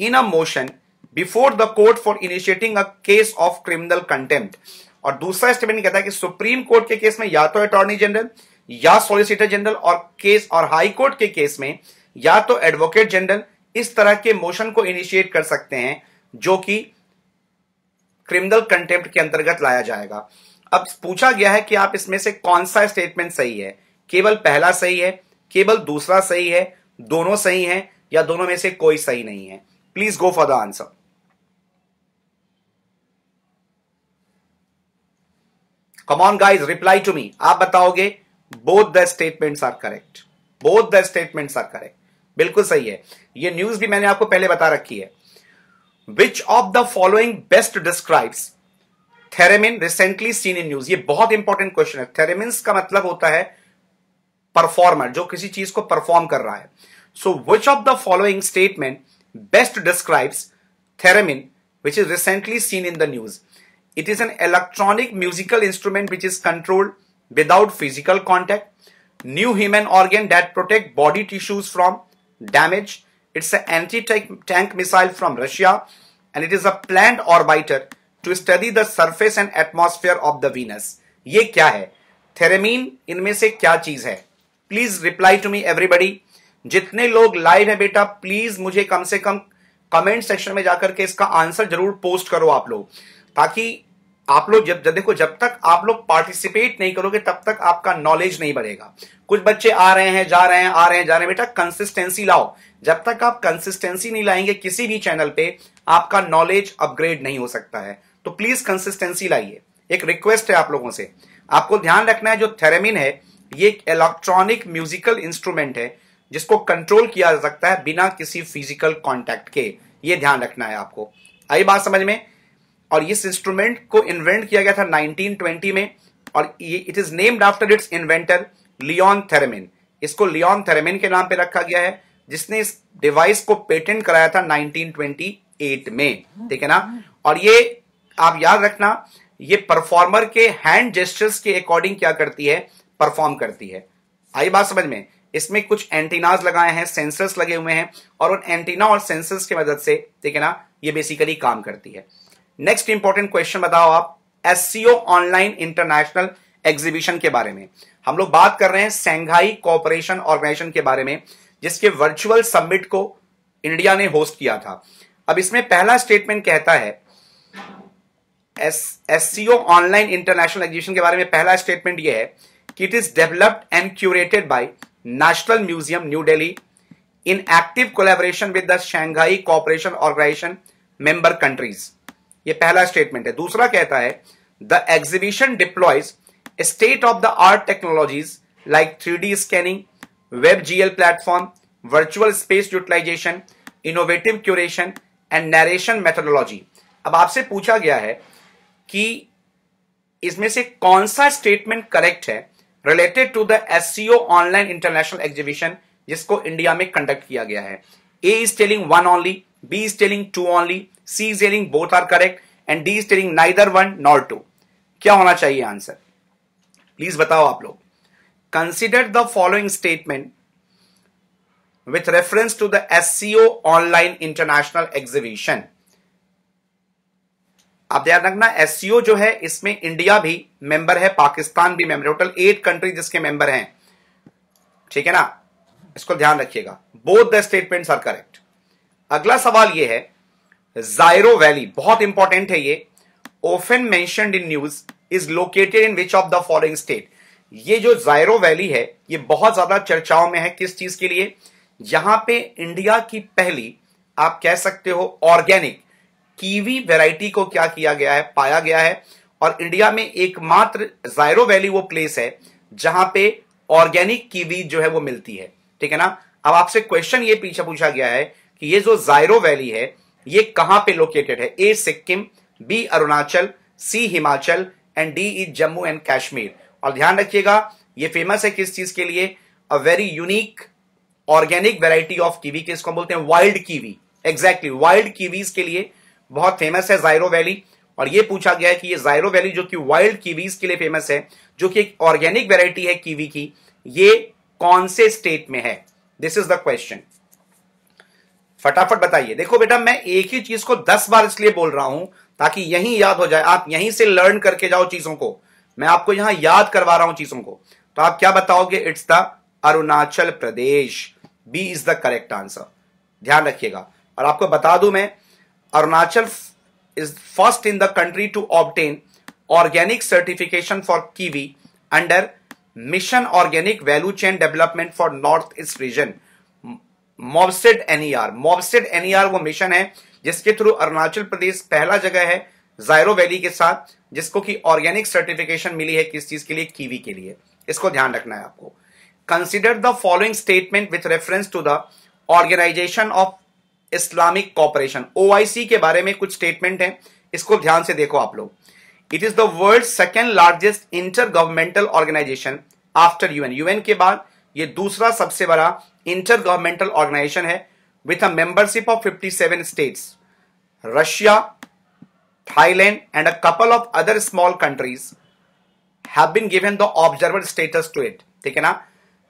Speaker 1: in a motion before the court for initiating a case of criminal contempt और दूसरा statement कहता है कि supreme court के case में या तो attorney general या सॉलिसिटर जनरल और केस और हाई कोर्ट के केस में या तो एडवोकेट जनरल इस तरह के मोशन को इनिशिएट कर सकते हैं जो कि क्रिमिनल कंटेम्प्ट के अंतर्गत लाया जाएगा अब पूछा गया है कि आप इसमें से कौन सा स्टेटमेंट सही है केवल पहला सही है केवल दूसरा सही है दोनों सही हैं या दोनों में से कोई सही नहीं है please go for the answer come on guys reply to me आप बताओगे both the statements are correct both the statements are correct बिल्कुल सही है ये न्यूज भी मैंने आपको पहले बता रखी है which of the following best describes theremin recently seen in news ये बहुत इंपॉर्टेंट क्वेश्चन है थेरेमिन का मतलब होता है परफॉर्मर जो किसी चीज को परफॉर्म कर रहा है so which of the following statement best describes theremin which is recently seen in the news it is an electronic musical instrument which is controlled without physical contact new human organ that protect body tissues from damaged It's an anti-tank missile from Russia and it is a planned orbiter to study the surface and atmosphere of the Venus. ये क्या है थेरेमीन इनमें से क्या चीज है please reply to me everybody जितने लोग लाइव है बेटा प्लीज मुझे कम से कम कमेंट सेक्शन में जाकर के इसका आंसर जरूर पोस्ट करो आप लोग ताकि आप लोग जब देखो जब तक आप लोग पार्टिसिपेट नहीं करोगे तब तक आपका नॉलेज नहीं बढ़ेगा कुछ बच्चे आ रहे हैं जा रहे हैं आ रहे हैं जा रहे हैं बेटा कंसिस्टेंसी लाओ जब तक आप कंसिस्टेंसी नहीं लाएंगे किसी भी चैनल पे आपका नॉलेज अपग्रेड नहीं हो सकता है तो प्लीज कंसिस्टेंसी लाइए एक रिक्वेस्ट है आप लोगों से आपको ध्यान रखना है जो थेरेमिन है ये एक इलेक्ट्रॉनिक म्यूजिकल इंस्ट्रूमेंट है जिसको कंट्रोल किया जा सकता है बिना किसी फिजिकल कॉन्टेक्ट के ये ध्यान रखना है आपको आई बात समझ में और इस इंस्ट्रूमेंट को इन्वेंट किया गया था 1920 में और ये it is named after its inventor Leon Theremin इसको लियोन थेरेमिन के नाम पे रखा गया है जिसने इस डिवाइस को पेटेंट कराया था 1928 में ठीक है ना और ये आप याद रखना ये परफॉर्मर के हैंड जेस्टर्स के अकॉर्डिंग क्या करती है परफॉर्म करती है आई बात समझ में इसमें कुछ एंटीनाज लगाए हैं सेंसर्स लगे हुए हैं और उन एंटीना और सेंसर्स की मदद से ठीक है ना ये बेसिकली काम करती है नेक्स्ट इंपॉर्टेंट क्वेश्चन बताओ आप एस ऑनलाइन इंटरनेशनल एग्जीबिशन के बारे में हम लोग बात कर रहे हैं सेंघाई कॉपरेशन ऑर्गेनाइजेशन के बारे में जिसके वर्चुअल सबमिट को इंडिया ने होस्ट किया था अब इसमें पहला स्टेटमेंट कहता है एस ऑनलाइन इंटरनेशनल एग्जीबिशन के बारे में पहला स्टेटमेंट यह है कि it is developed and curated by National Museum New Delhi in active collaboration with the Shanghai Cooperation Organisation member countries ये पहला स्टेटमेंट है दूसरा कहता है the exhibition deploys state of the art technologies like three scanning web GL platform virtual space utilisation innovative curation and narration methodology अब आपसे पूछा गया है कि इसमें से कौन सा स्टेटमेंट करेक्ट है related to the S online international exhibition जिसको इंडिया में कंडक्ट किया गया है A is telling one only B is telling two only. C is telling both are correct. And D is telling neither one nor two. क्या होना चाहिए answer please बताओ आप लोग consider the following statement with reference to the S CO online international exhibition आप ध्यान रखना SCO जो है इसमें इंडिया भी मेंबर है पाकिस्तान भी मेंबर टोटल एट कंट्री जिसके मेंबर हैं ठीक है ना इसको ध्यान रखिएगा both the statement are correct अगला सवाल यह है जायरो वैली बहुत इंपॉर्टेंट है ये often mentioned in news is located in which of the following state ये जो जायरो वैली है ये बहुत ज्यादा चर्चाओं में है किस चीज के लिए यहां पे इंडिया की पहली आप कह सकते हो ऑर्गेनिक कीवी वैरायटी को क्या किया गया है पाया गया है और इंडिया में एकमात्र जायरो वैली वो प्लेस है जहां पे ऑर्गेनिक कीवी जो है वो मिलती है ठीक है ना अब आपसे क्वेश्चन ये पीछे पूछा गया है कि ये जो जायरो वैली है ये कहां पे लोकेटेड है A Sikkim B Arunachal C Himachal and D is Jammu and Kashmir और ध्यान रखिएगा ये फेमस है किस चीज के लिए a very unique organic variety of kiwi के इसको बोलते हैं wild kiwi exactly wild kiwis के लिए बहुत फेमस है जायरो वैली और ये पूछा गया है कि ये जायरो वैली जो कि वाइल्ड कीवीज के लिए फेमस है जो कि एक ऑर्गेनिक वेराइटी है कीवी की ये कौन से स्टेट में है दिस इज द क्वेश्चन फटाफट बताइए देखो बेटा मैं एक ही चीज को दस बार इसलिए बोल रहा हूं ताकि यही याद हो जाए आप यहीं से लर्न करके जाओ चीजों को मैं आपको यहां याद करवा रहा हूं चीजों को तो आप क्या बताओगे it's the Arunachal Pradesh B is the correct answer ध्यान रखिएगा और आपको बता दू मैं Arunachal is first in the country to obtain organic certification for kiwi under mission organic value chain development for north east region MOVCD NER MOVCD NER वो mission है जिसके थ्रू अरुणाचल प्रदेश पहला जगह है जायरो वैली के साथ जिसको कि ऑर्गेनिक सर्टिफिकेशन मिली है किस चीज के लिए कीवी के लिए इसको ध्यान रखना है आपको consider the following statement with reference to the Organisation of Islamic Cooperation ओ के बारे में कुछ स्टेटमेंट है इसको ध्यान से देखो आप लोग it is the world second largest intergovernmental organisation after UN UN के बाद ये दूसरा सबसे बड़ा इंटर गवर्नमेंटल ऑर्गेनाइजेशन है with a membership of 57 states Russia Thailand and a couple of other small countries have been given the observer status to it ठीक है ना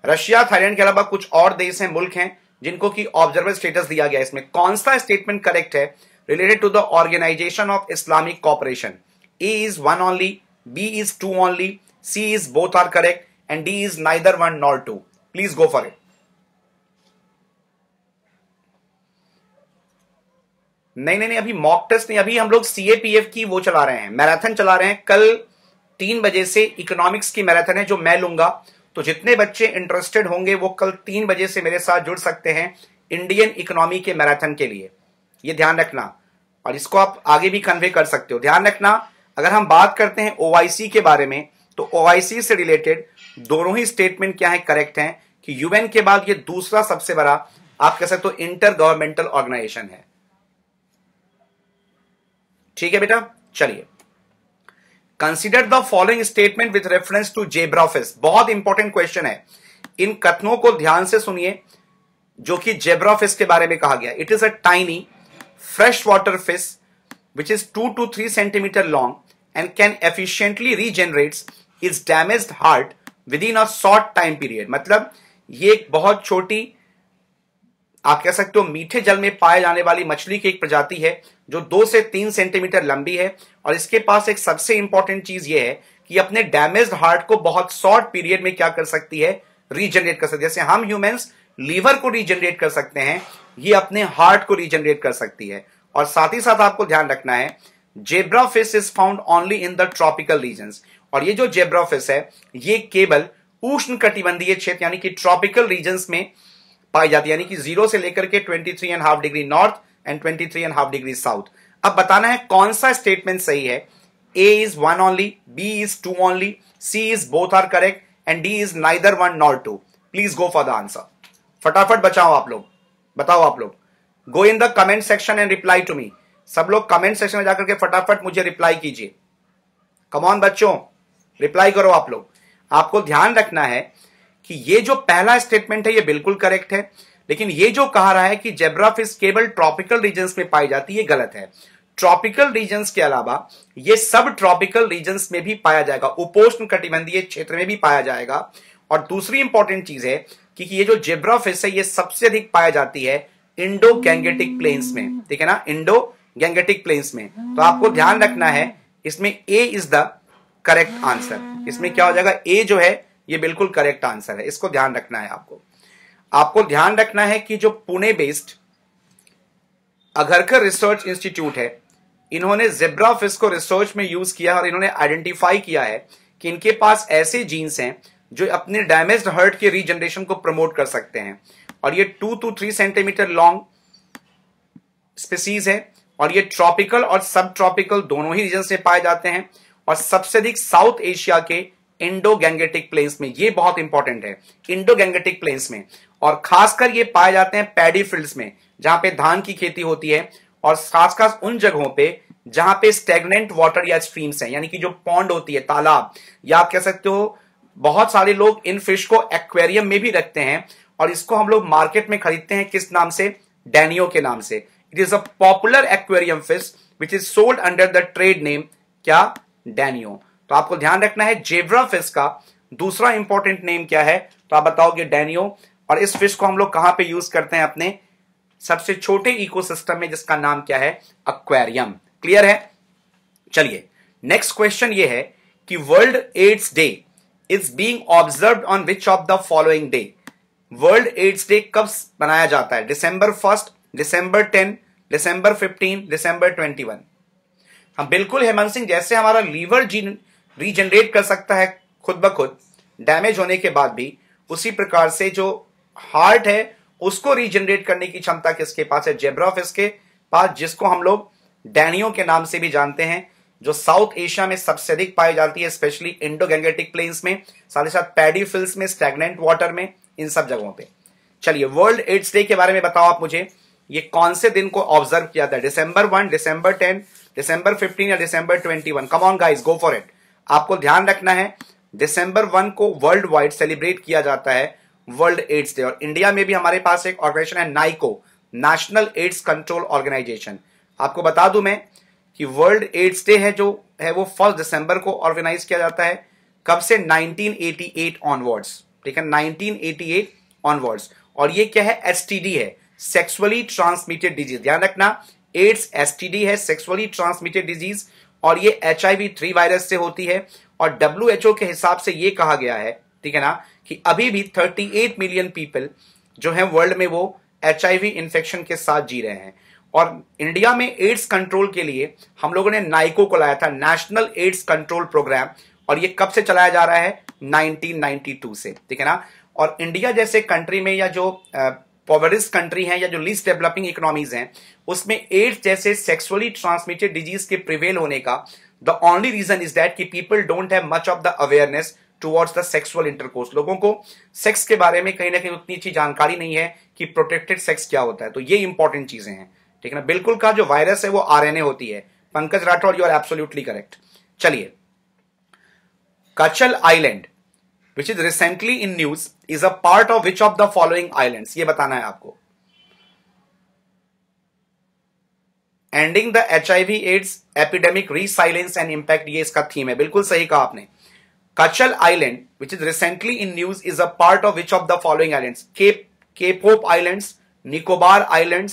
Speaker 1: रशिया थाईलैंड के अलावा कुछ और देश हैं मुल्क हैं जिनको की ऑब्जर्वर स्टेटस दिया गया इसमें कौन सा स्टेटमेंट करेक्ट है related to the Organisation of Islamic Cooperation A is one only B is two only C is both are correct and D is neither one not two please go for it नहीं नहीं नहीं अभी mock test नहीं अभी हम लोग CAPF की वो चला रहे हैं मैराथन चला रहे हैं कल तीन बजे से इकोनॉमिक्स की मैराथन है जो मैं लूंगा तो जितने बच्चे इंटरेस्टेड होंगे वो कल तीन बजे से मेरे साथ जुड़ सकते हैं इंडियन इकोनॉमी के मैराथन के लिए ये ध्यान रखना और इसको आप आगे भी कन्वे कर सकते हो ध्यान रखना अगर हम बात करते हैं ओआईसी के बारे में तो ओआईसी से रिलेटेड दोनों ही स्टेटमेंट क्या है करेक्ट हैं कि यूएन के बाद ये दूसरा सबसे बड़ा आप कह सकते हो इंटर गवर्नमेंटल ऑर्गेनाइजेशन है ठीक है बेटा चलिए consider the following statement with reference to zebrafish बहुत इंपॉर्टेंट क्वेश्चन है इन कथनों को ध्यान से सुनिए जो कि जेब्राफिस के बारे में कहा गया it is a tiny fresh water fish is two to three centimetre long and can efficiently regenerate is damage heart within a short time period मतलब ये एक बहुत छोटी आप कह सकते हो मीठे जल में पाए जाने वाली मछली की एक प्रजाति है जो दो से तीन सेंटीमीटर लंबी है और इसके पास एक सबसे इंपॉर्टेंट चीज ये है कि अपने डैमेज हार्ट को बहुत शॉर्ट पीरियड में क्या कर सकती है रीजनरेट कर सकती है जैसे हम ह्यूमेंस लीवर को रीजनरेट कर सकते हैं ये अपने हार्ट को रीजनरेट कर सकती है और साथ ही साथ आपको ध्यान रखना है zebrafish is found only in the tropical region और ये जो जेब्राफिस है ये केवल उष्ण कटिबंधीय क्षेत्र यानी कि ट्रॉपिकल रीजन में पाई जाती है यानी कि जीरो से लेकर के twenty three and half degree north and twenty three and half degree south अब बताना है कौन सा स्टेटमेंट सही है A is one only B is two only C is both are correct and D is neither one not two please go for the answer फटाफट बचाओ आप लोग बताओ आप लोग go in the comment section and reply to me सब लोग comment section में जाकर के फटाफट मुझे रिप्लाई कीजिए कमॉन बच्चों रिप्लाई करो आप लोग आपको ध्यान रखना है कि ये जो पहला स्टेटमेंट है ये बिल्कुल करेक्ट है लेकिन ये जो कहा रहा है कि फिश केवल ट्रॉपिकल रीजन में पाई जाती है गलत है ट्रॉपिकल रीजन के अलावा ये सब ट्रॉपिकल रीजन में भी पाया जाएगा उपोष्ण कटिबंधीय क्षेत्र में भी पाया जाएगा और दूसरी इंपॉर्टेंट चीज है कि ये जो फिश है ये सबसे अधिक पाया जाती है इंडो गैंगेटिक प्लेन्स में ठीक है ना इंडो गैंगेटिक प्लेन्स में तो आपको ध्यान रखना है इसमें A is the correct answer इसमें क्या हो जाएगा ए जो है ये बिल्कुल करेक्ट आंसर है इसको ध्यान रखना है आपको आपको ध्यान रखना है कि जो Pune based Agharkar research institute है इन्होंने जेब्रा फिश को रिसर्च में यूज किया और इन्होंने आइडेंटिफाई किया है कि इनके पास ऐसे जीन्स हैं जो अपने डैमेज हर्ट के रीजनरेशन को प्रमोट कर सकते हैं और ये two to three centimetre long species है और ये ट्रॉपिकल और सब ट्रॉपिकल दोनों ही रीजन में पाए जाते हैं और सबसे अधिक साउथ एशिया के इंडो गैंगेटिक प्लेन्स में ये बहुत इंपॉर्टेंट है इंडो गैंगेटिक प्लेन्स में और खासकर ये पाए जाते हैं पैडी फील्ड्स में जहां पे धान की खेती होती है और खास खास उन जगहों पे जहां पे स्टेगनेंट वाटर या स्ट्रीम्स हैं यानी कि जो पॉन्ड होती है तालाब या आप कह सकते हो बहुत सारे लोग इन फिश को एक्वेरियम में भी रखते हैं और इसको हम लोग मार्केट में खरीदते हैं किस नाम से डैनियो के नाम से it is a popular aquarium fish which is sold under the trade name क्या डैनियो तो आपको ध्यान रखना है जेवरा फिश का दूसरा इंपॉर्टेंट नेम क्या है तो आप बताओगे डैनियो और इस फिश को हम लोग कहां पे यूज करते हैं अपने सबसे छोटे इकोसिस्टम में जिसका नाम क्या है अक्वेरियम क्लियर है चलिए नेक्स्ट क्वेश्चन ये है कि world AIDS day is being observe on which of the following day world AIDS day कब मनाया जाता है December first December ten December fifteen December twenty हम बिल्कुल हेमंत सिंह जैसे हमारा लीवर जीन रीजनरेट कर सकता है खुद ब खुद डैमेज होने के बाद भी उसी प्रकार से जो हार्ट है उसको रीजनरेट करने की क्षमता किसके पास है जेब्रॉफ इसके पास जिसको हम लोग डैनियो के नाम से भी जानते हैं जो साउथ एशिया में सबसे अधिक पाई जाती है स्पेशली इंडो गैंगेटिक प्लेन्स में साथ ही साथ पैडीफिल्स में स्टेगनेंट वाटर में इन सब जगहों पे चलिए वर्ल्ड एड्स डे के बारे में बताओ आप मुझे ये कौन से दिन को ऑब्जर्व किया था December one December ten December 15 या December 21 come on guys go for it आपको ध्यान रखना है दिसंबर 1 को वर्ल्ड वाइड सेलिब्रेट किया जाता है वर्ल्ड एड्स डे और इंडिया में भी हमारे पास एक ऑर्गेनाइजेशन है NACO national AIDS control organisation आपको बता दू मैं कि वर्ल्ड एड्स डे है जो है वो फर्स्ट दिसंबर को ऑर्गेनाइज किया जाता है कब से 1988 ऑनवर्ड्स ठीक है 1988 ऑनवर्ड्स और ये क्या है एसटीडी है सेक्सुअली ट्रांसमिटेड डिजीज ध्यान रखना एड्स एसटीडी है सेक्सुअली ट्रांसमिटेड डिजीज और ये एच थ्री वायरस से होती है और डब्ल्यू के हिसाब से ये कहा गया है ठीक है ना कि अभी भी 38 मिलियन पीपल जो है वर्ल्ड में वो एच इन्फेक्शन के साथ जी रहे हैं और इंडिया में एड्स कंट्रोल के लिए हम लोगों ने नाइको को लाया था नेशनल एड्स कंट्रोल प्रोग्राम और ये कब से चलाया जा रहा है 1992 से ठीक है ना और इंडिया जैसे कंट्री में या जो पॉवरिस्ट कंट्री हैं या जो लीस्ट डेवलपिंग इकोनॉमीज हैं उसमें एड्स जैसे सेक्सुअली ट्रांसमिटेड डिजीज के प्रिवेल होने का the only reason is that कि people don't have much of the awareness towards the sexual intercourse लोगों को सेक्स के बारे में कहीं ना कहीं उतनी अच्छी जानकारी नहीं है कि प्रोटेक्टेड सेक्स क्या होता है तो ये इंपॉर्टेंट चीजें हैं ठीक है ना बिल्कुल का जो वायरस है वो आर होती है Pankaj Rathore you are absolutely correct चलिए Katchal island which is recently in news is a part of which of the following island ये बताना है आपको ending the H I V AIDS epidemic resilience and impact ये इसका थीम है बिल्कुल सही कहा आपने Katchal island which is recently in news is a part of which of the following island cape केपोप island Nicobar island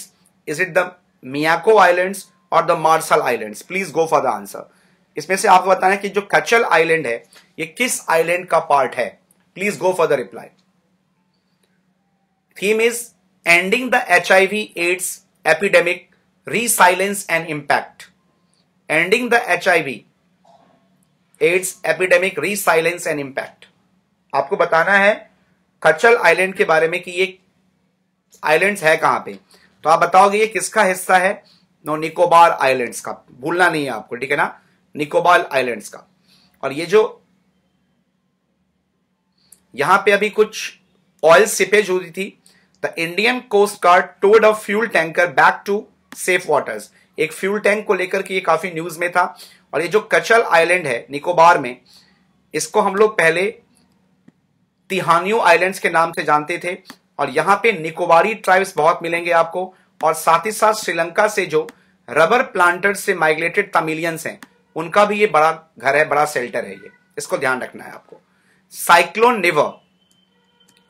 Speaker 1: is it the Miyako island और the Marshall island please go for the answer इसमें से आपको बताना है कि जो कचल island है ये किस आइलैंड का पार्ट है please go for the reply theme is ending the H I V AIDS epidemic silence and impact ending the H I V AIDS epidemic silence and impact आपको बताना है कचल आइलैंड के बारे में कि ये आइलैंड्स है कहां पे तो आप बताओगे ये किसका हिस्सा है नो निकोबार आइलैंड्स का भूलना नहीं है आपको ठीक है ना निकोबार आइलैंड्स का और ये जो यहां पे अभी कुछ ऑयल सिपेज रही थी the Indian coast guard towed a fuel tanker back to safe waters एक फ्यूल टैंक को लेकर के ये काफी न्यूज में था और ये जो कचल आइलैंड है निकोबार में इसको हम लोग पहले तिहानियो आइलैंड्स के नाम से जानते थे और यहां पे निकोबारी ट्राइब्स बहुत मिलेंगे आपको और साथ ही साथ श्रीलंका से जो रबर प्लांटर्स से माइग्रेटेड तमिलियंस हैं उनका भी ये बड़ा घर है बड़ा शेल्टर है ये इसको ध्यान रखना है आपको साइक्लोन निवर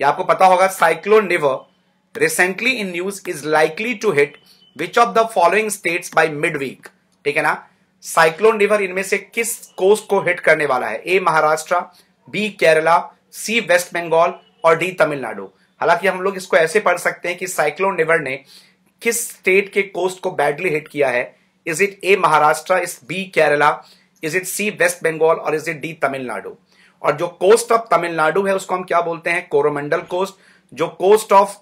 Speaker 1: ये आपको पता होगा cyclone Nivar recently in news is likely to hit which of the following states by mid week ठीक है ना साइक्लोन निवर इनमें से किस कोस्ट को हिट करने वाला है A Maharashtra B Kerala C West Bengal और डी तमिलनाडु हालांकि हम लोग इसको ऐसे पढ़ सकते हैं कि साइक्लोन निवर ने किस स्टेट के कोस्ट को बैडली हिट किया है is it A Maharashtra is B Kerala is it C West Bengal और इज इट डी तमिलनाडु और जो कोस्ट ऑफ तमिलनाडु है उसको हम क्या बोलते हैं कोरोमंडल कोस्ट जो कोस्ट ऑफ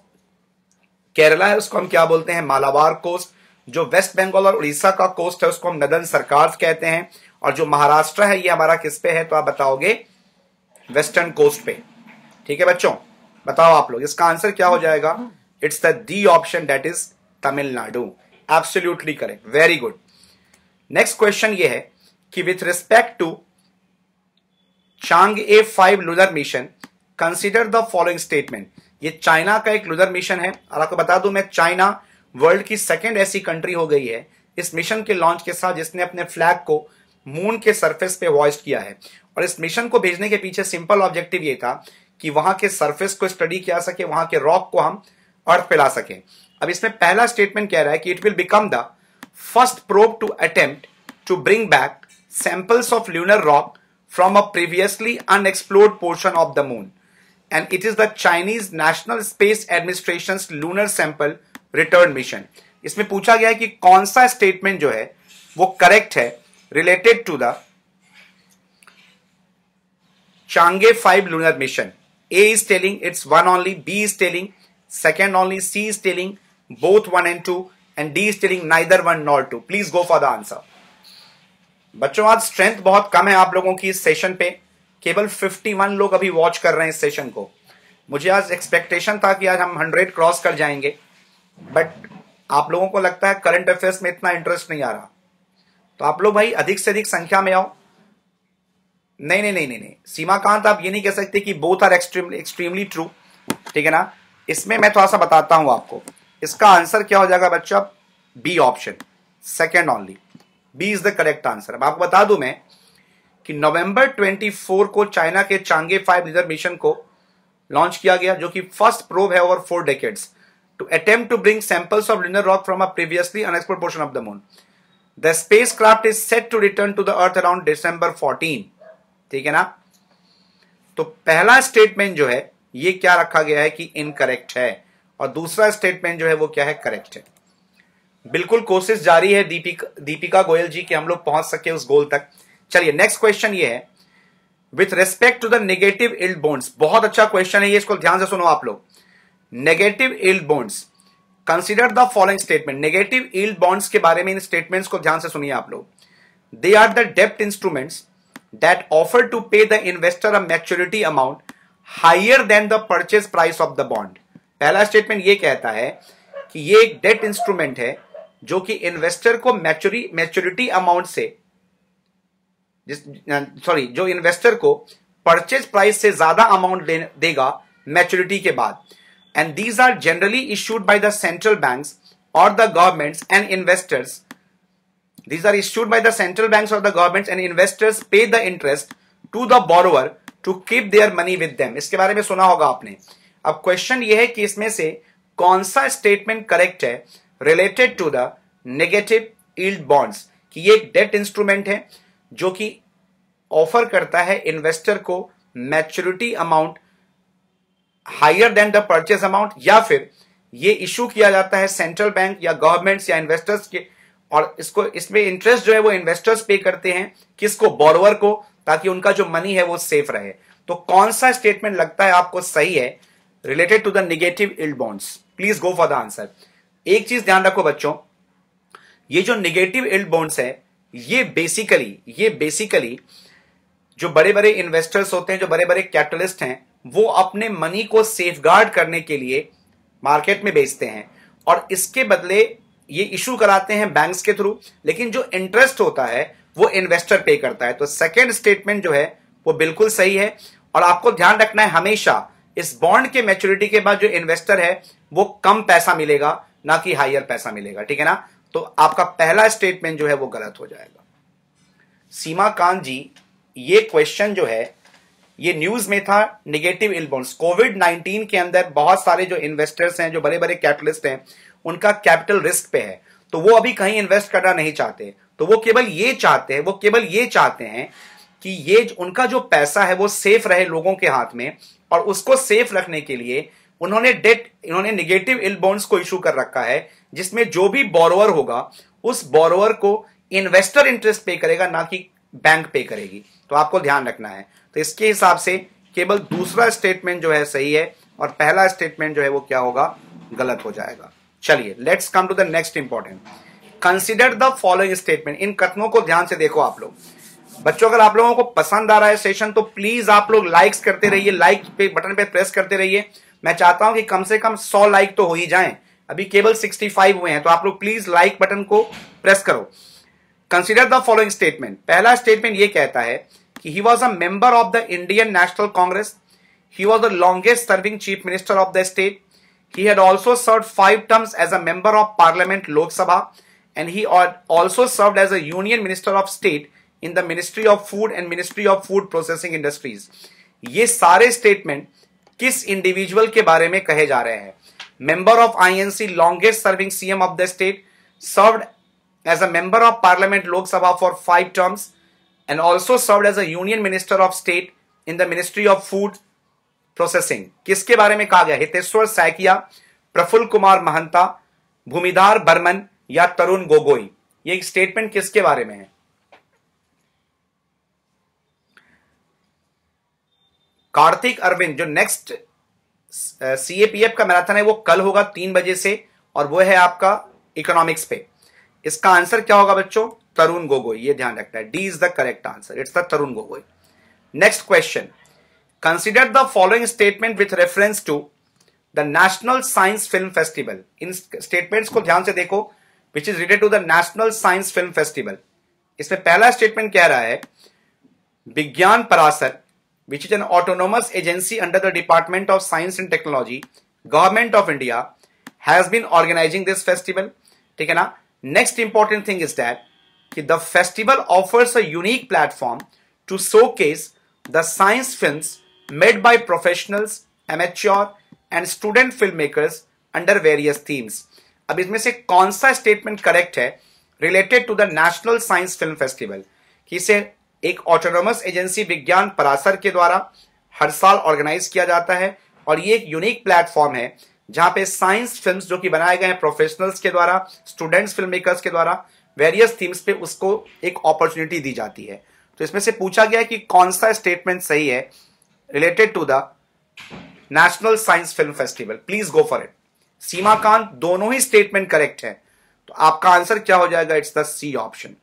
Speaker 1: केरला है उसको हम क्या बोलते हैं मालाबार कोस्ट जो वेस्ट बंगाल और उड़ीसा का कोस्ट है उसको हम नदन सरकार कहते हैं और जो महाराष्ट्र है ये हमारा किस पे है तो आप बताओगे वेस्टर्न कोस्ट पे ठीक है बच्चों बताओ आप लोग इसका आंसर क्या हो जाएगा it's the D option that is Tamil Nadu absolutely correct very good next question ये है कि with respect to Chang'e five lunar mission consider the following statement ये चाइना का एक लुदर मिशन है और आपको बता दू मैं चाइना वर्ल्ड की सेकेंड ऐसी कंट्री हो गई है इस मिशन के लॉन्च के साथ जिसने अपने फ्लैग को मून के सरफेस पे वॉइस किया है और इस मिशन को भेजने के पीछे सिंपल ऑब्जेक्टिव ये था कि वहां के सरफेस को स्टडी किया सके वहां के रॉक को हम अर्थ पे ला सके अब इसमें पहला स्टेटमेंट कह रहा है कि it will become the first probe to attempt to bring back samples of lunar rock from a previously unexplored portion of the moon and it is the Chinese national space administration lunar sample return mission इसमें पूछा गया है कि कौन सा statement जो है वो करेक्ट है related to the Chang'e five lunar mission A is telling it's one only B is telling second only C is telling both 1 and 2 and D is telling neither 1 nor 2 please go for the answer बच्चों आज strength बहुत कम है आप लोगों की इस session पे केवल 51 लोग अभी वॉच कर रहे हैं इस सेशन को मुझे आज एक्सपेक्टेशन था कि आज हम 100 क्रॉस कर जाएंगे बट आप लोगों को लगता है करंट अफेयर्स में इतना इंटरेस्ट नहीं आ रहा तो आप लोग भाई अधिक से अधिक संख्या में आओ नहीं नहीं नहीं नहीं नहीं सीमाकांत आप ये नहीं कह सकते कि both are extremely extremely true ठीक है ना इसमें मैं थोड़ा सा बताता हूं आपको इसका आंसर क्या हो जाएगा बच्चा B option second only B is the correct answer अब आपको बता दू मैं कि नवंबर 24 को चाइना के चांगे फाइव लीजर मिशन को लॉन्च किया गया जो कि फर्स्ट प्रोब है over four decades to attempt to bring samples of lunar rock from a previously unexplored portion of the moon the spacecraft is set to return to the earth around December fourteen ठीक है ना तो पहला statement जो है ये क्या रखा गया है कि इनकरेक्ट है और दूसरा स्टेटमेंट जो है वो क्या है करेक्ट है बिल्कुल कोशिश जारी है दीपिक दीपिका गोयल जी की हम लोग पहुंच सके उस गोल तक चलिए नेक्स्ट क्वेश्चन ये है with respect to the negative yield bonds बहुत अच्छा क्वेश्चन है ये इसको ध्यान से सुनो आप लोग negative yield bonds consider the following statement negative yield bonds के बारे में इन स्टेटमेंट्स को ध्यान से सुनिए आप लोग दे आर द डेप्ट instruments that offer to pay the investor a maturity amount higher than the purchase price of the bond पहला स्टेटमेंट ये कहता है कि ये एक डेट इंस्ट्रूमेंट है जो कि इन्वेस्टर को मैच्योरी मैच्योरिटी अमाउंट से सॉरी जो इन्वेस्टर को परचेज प्राइस से ज्यादा अमाउंट दे, देगा मैच्योरिटी के बाद and these are generally issued by the central banks और the governments and investors these are issued by the central banks और the governments and investors pay the interest to the borrower to keep their money with them इसके बारे में सुना होगा आपने अब question यह है कि इसमें से कौन सा स्टेटमेंट करेक्ट है related to the negative yield bonds कि ये एक डेट इंस्ट्रूमेंट है जो कि ऑफर करता है इन्वेस्टर को maturity amount higher than the purchase amount या फिर ये इश्यू किया जाता है सेंट्रल बैंक या गवर्नमेंट्स या इन्वेस्टर्स के और इसको इसमें इंटरेस्ट जो है वो इन्वेस्टर्स पे करते हैं किसको बोरोवर को ताकि उनका जो मनी है वो सेफ रहे तो कौन सा स्टेटमेंट लगता है आपको सही है related to the negative yield bonds please go for the answer एक चीज ध्यान रखो बच्चों ये जो निगेटिव इल्ड बॉन्ड्स है ये बेसिकली ये बेसिकली जो बड़े बड़े इन्वेस्टर्स होते हैं जो बड़े बड़े कैटलिस्ट हैं वो अपने मनी को सेफ करने के लिए मार्केट में बेचते हैं और इसके बदले ये इशू कराते हैं बैंक्स के थ्रू लेकिन जो इंटरेस्ट होता है वो इन्वेस्टर पे करता है तो सेकेंड स्टेटमेंट जो है वो बिल्कुल सही है और आपको ध्यान रखना है हमेशा इस बॉन्ड के मेच्योरिटी के बाद जो इन्वेस्टर है वो कम पैसा मिलेगा ना कि हायर पैसा मिलेगा ठीक है ना तो आपका पहला स्टेटमेंट जो है वो गलत हो जाएगा सीमा कांत जी ये क्वेश्चन जो है ये न्यूज में था निगेटिव इलबॉन्ड्स कोविड 19 के अंदर बहुत सारे जो इन्वेस्टर्स हैं जो बड़े बड़े कैपिटलिस्ट हैं उनका कैपिटल रिस्क पे है तो वो अभी कहीं इन्वेस्ट करना नहीं चाहते तो वो केवल ये चाहते हैं वो केवल ये चाहते हैं कि ये उनका जो पैसा है वो सेफ रहे लोगों के हाथ में और उसको सेफ रखने के लिए उन्होंने डेट इन्होंने निगेटिव इल बॉन्ड्स को इशू कर रखा है जिसमें जो भी बोरोवर होगा उस बोरोवर को इन्वेस्टर इंटरेस्ट पे करेगा ना कि बैंक पे करेगी तो आपको ध्यान रखना है तो इसके हिसाब से केवल दूसरा स्टेटमेंट जो है सही है और पहला स्टेटमेंट जो है वो क्या होगा गलत हो जाएगा चलिए let's come to the next important consider the following statement इन कथनों को ध्यान से देखो आप लोग बच्चों अगर आप लोगों को पसंद आ रहा है सेशन तो प्लीज आप लोग लाइक्स करते रहिए लाइक पे बटन पे प्रेस करते रहिए मैं चाहता हूं कि कम से कम 100 लाइक तो हो ही जाएं अभी केवल 65 हुए हैं तो आप लोग प्लीज लाइक बटन को प्रेस करो कंसिडर द फॉलोइंग स्टेटमेंट पहला स्टेटमेंट ये कहता है कि he was a member of the Indian National Congress he was the longest serving chief minister of the state he had also serve five terms as a member of parliament Lok Sabha and he also serve as a union minister of state in the ministry of food and ministry of food processing industries ये सारे statement किस individual के बारे में कहे जा रहे हैं member of INC longest serving CM of the state served as a member of parliament Lok Sabha for five terms and also served as a union minister of state in the ministry of food processing किसके बारे में कहा गया हितेश्वर साइकिया प्रफुल कुमार महंता भूमिधार बर्मन या तरुण गोगोई ये statement किसके बारे में है कार्तिक अरविंद जो नेक्स्ट सीएपीएफ का मैराथन है वो कल होगा तीन बजे से और वो है आपका इकोनॉमिक्स पे इसका आंसर क्या होगा बच्चों तरुण गोगोई ये ध्यान रखना है D is the correct answer it's the Tarun Gogoi next question consider the following statement with reference to the national science film festival इन स्टेटमेंट्स को ध्यान से देखो which is related to the national science film festival इसमें पहला statement कह रहा है विज्ञान Parashar which is an autonomous agency under the Department of Science and Technology, Government of India, has been organizing this festival. ठीक है ना Next important thing is that the festival offers a unique platform to showcase the science films made by professionals, amateur and student filmmakers under various themes. अब इसमें से कौन सा statement correct है the National Science Film Festival? Film festival किसे एक autonomous agency विज्ञान परासर के द्वारा हर साल ऑर्गेनाइज किया जाता है और ये एक यूनिक प्लेटफॉर्म है जहां पे साइंस फिल्म्स जो कि बनाए गए हैं प्रोफेशनल्स के द्वारा स्टूडेंट्स फिल्म मेकर्स के द्वारा वेरियस थीम्स पे उसको एक अपॉर्चुनिटी दी जाती है तो इसमें से पूछा गया है कि कौन सा स्टेटमेंट सही है related to the national science film festival please go for it Seemakant दोनों ही स्टेटमेंट करेक्ट है तो आपका आंसर क्या हो जाएगा it's the C option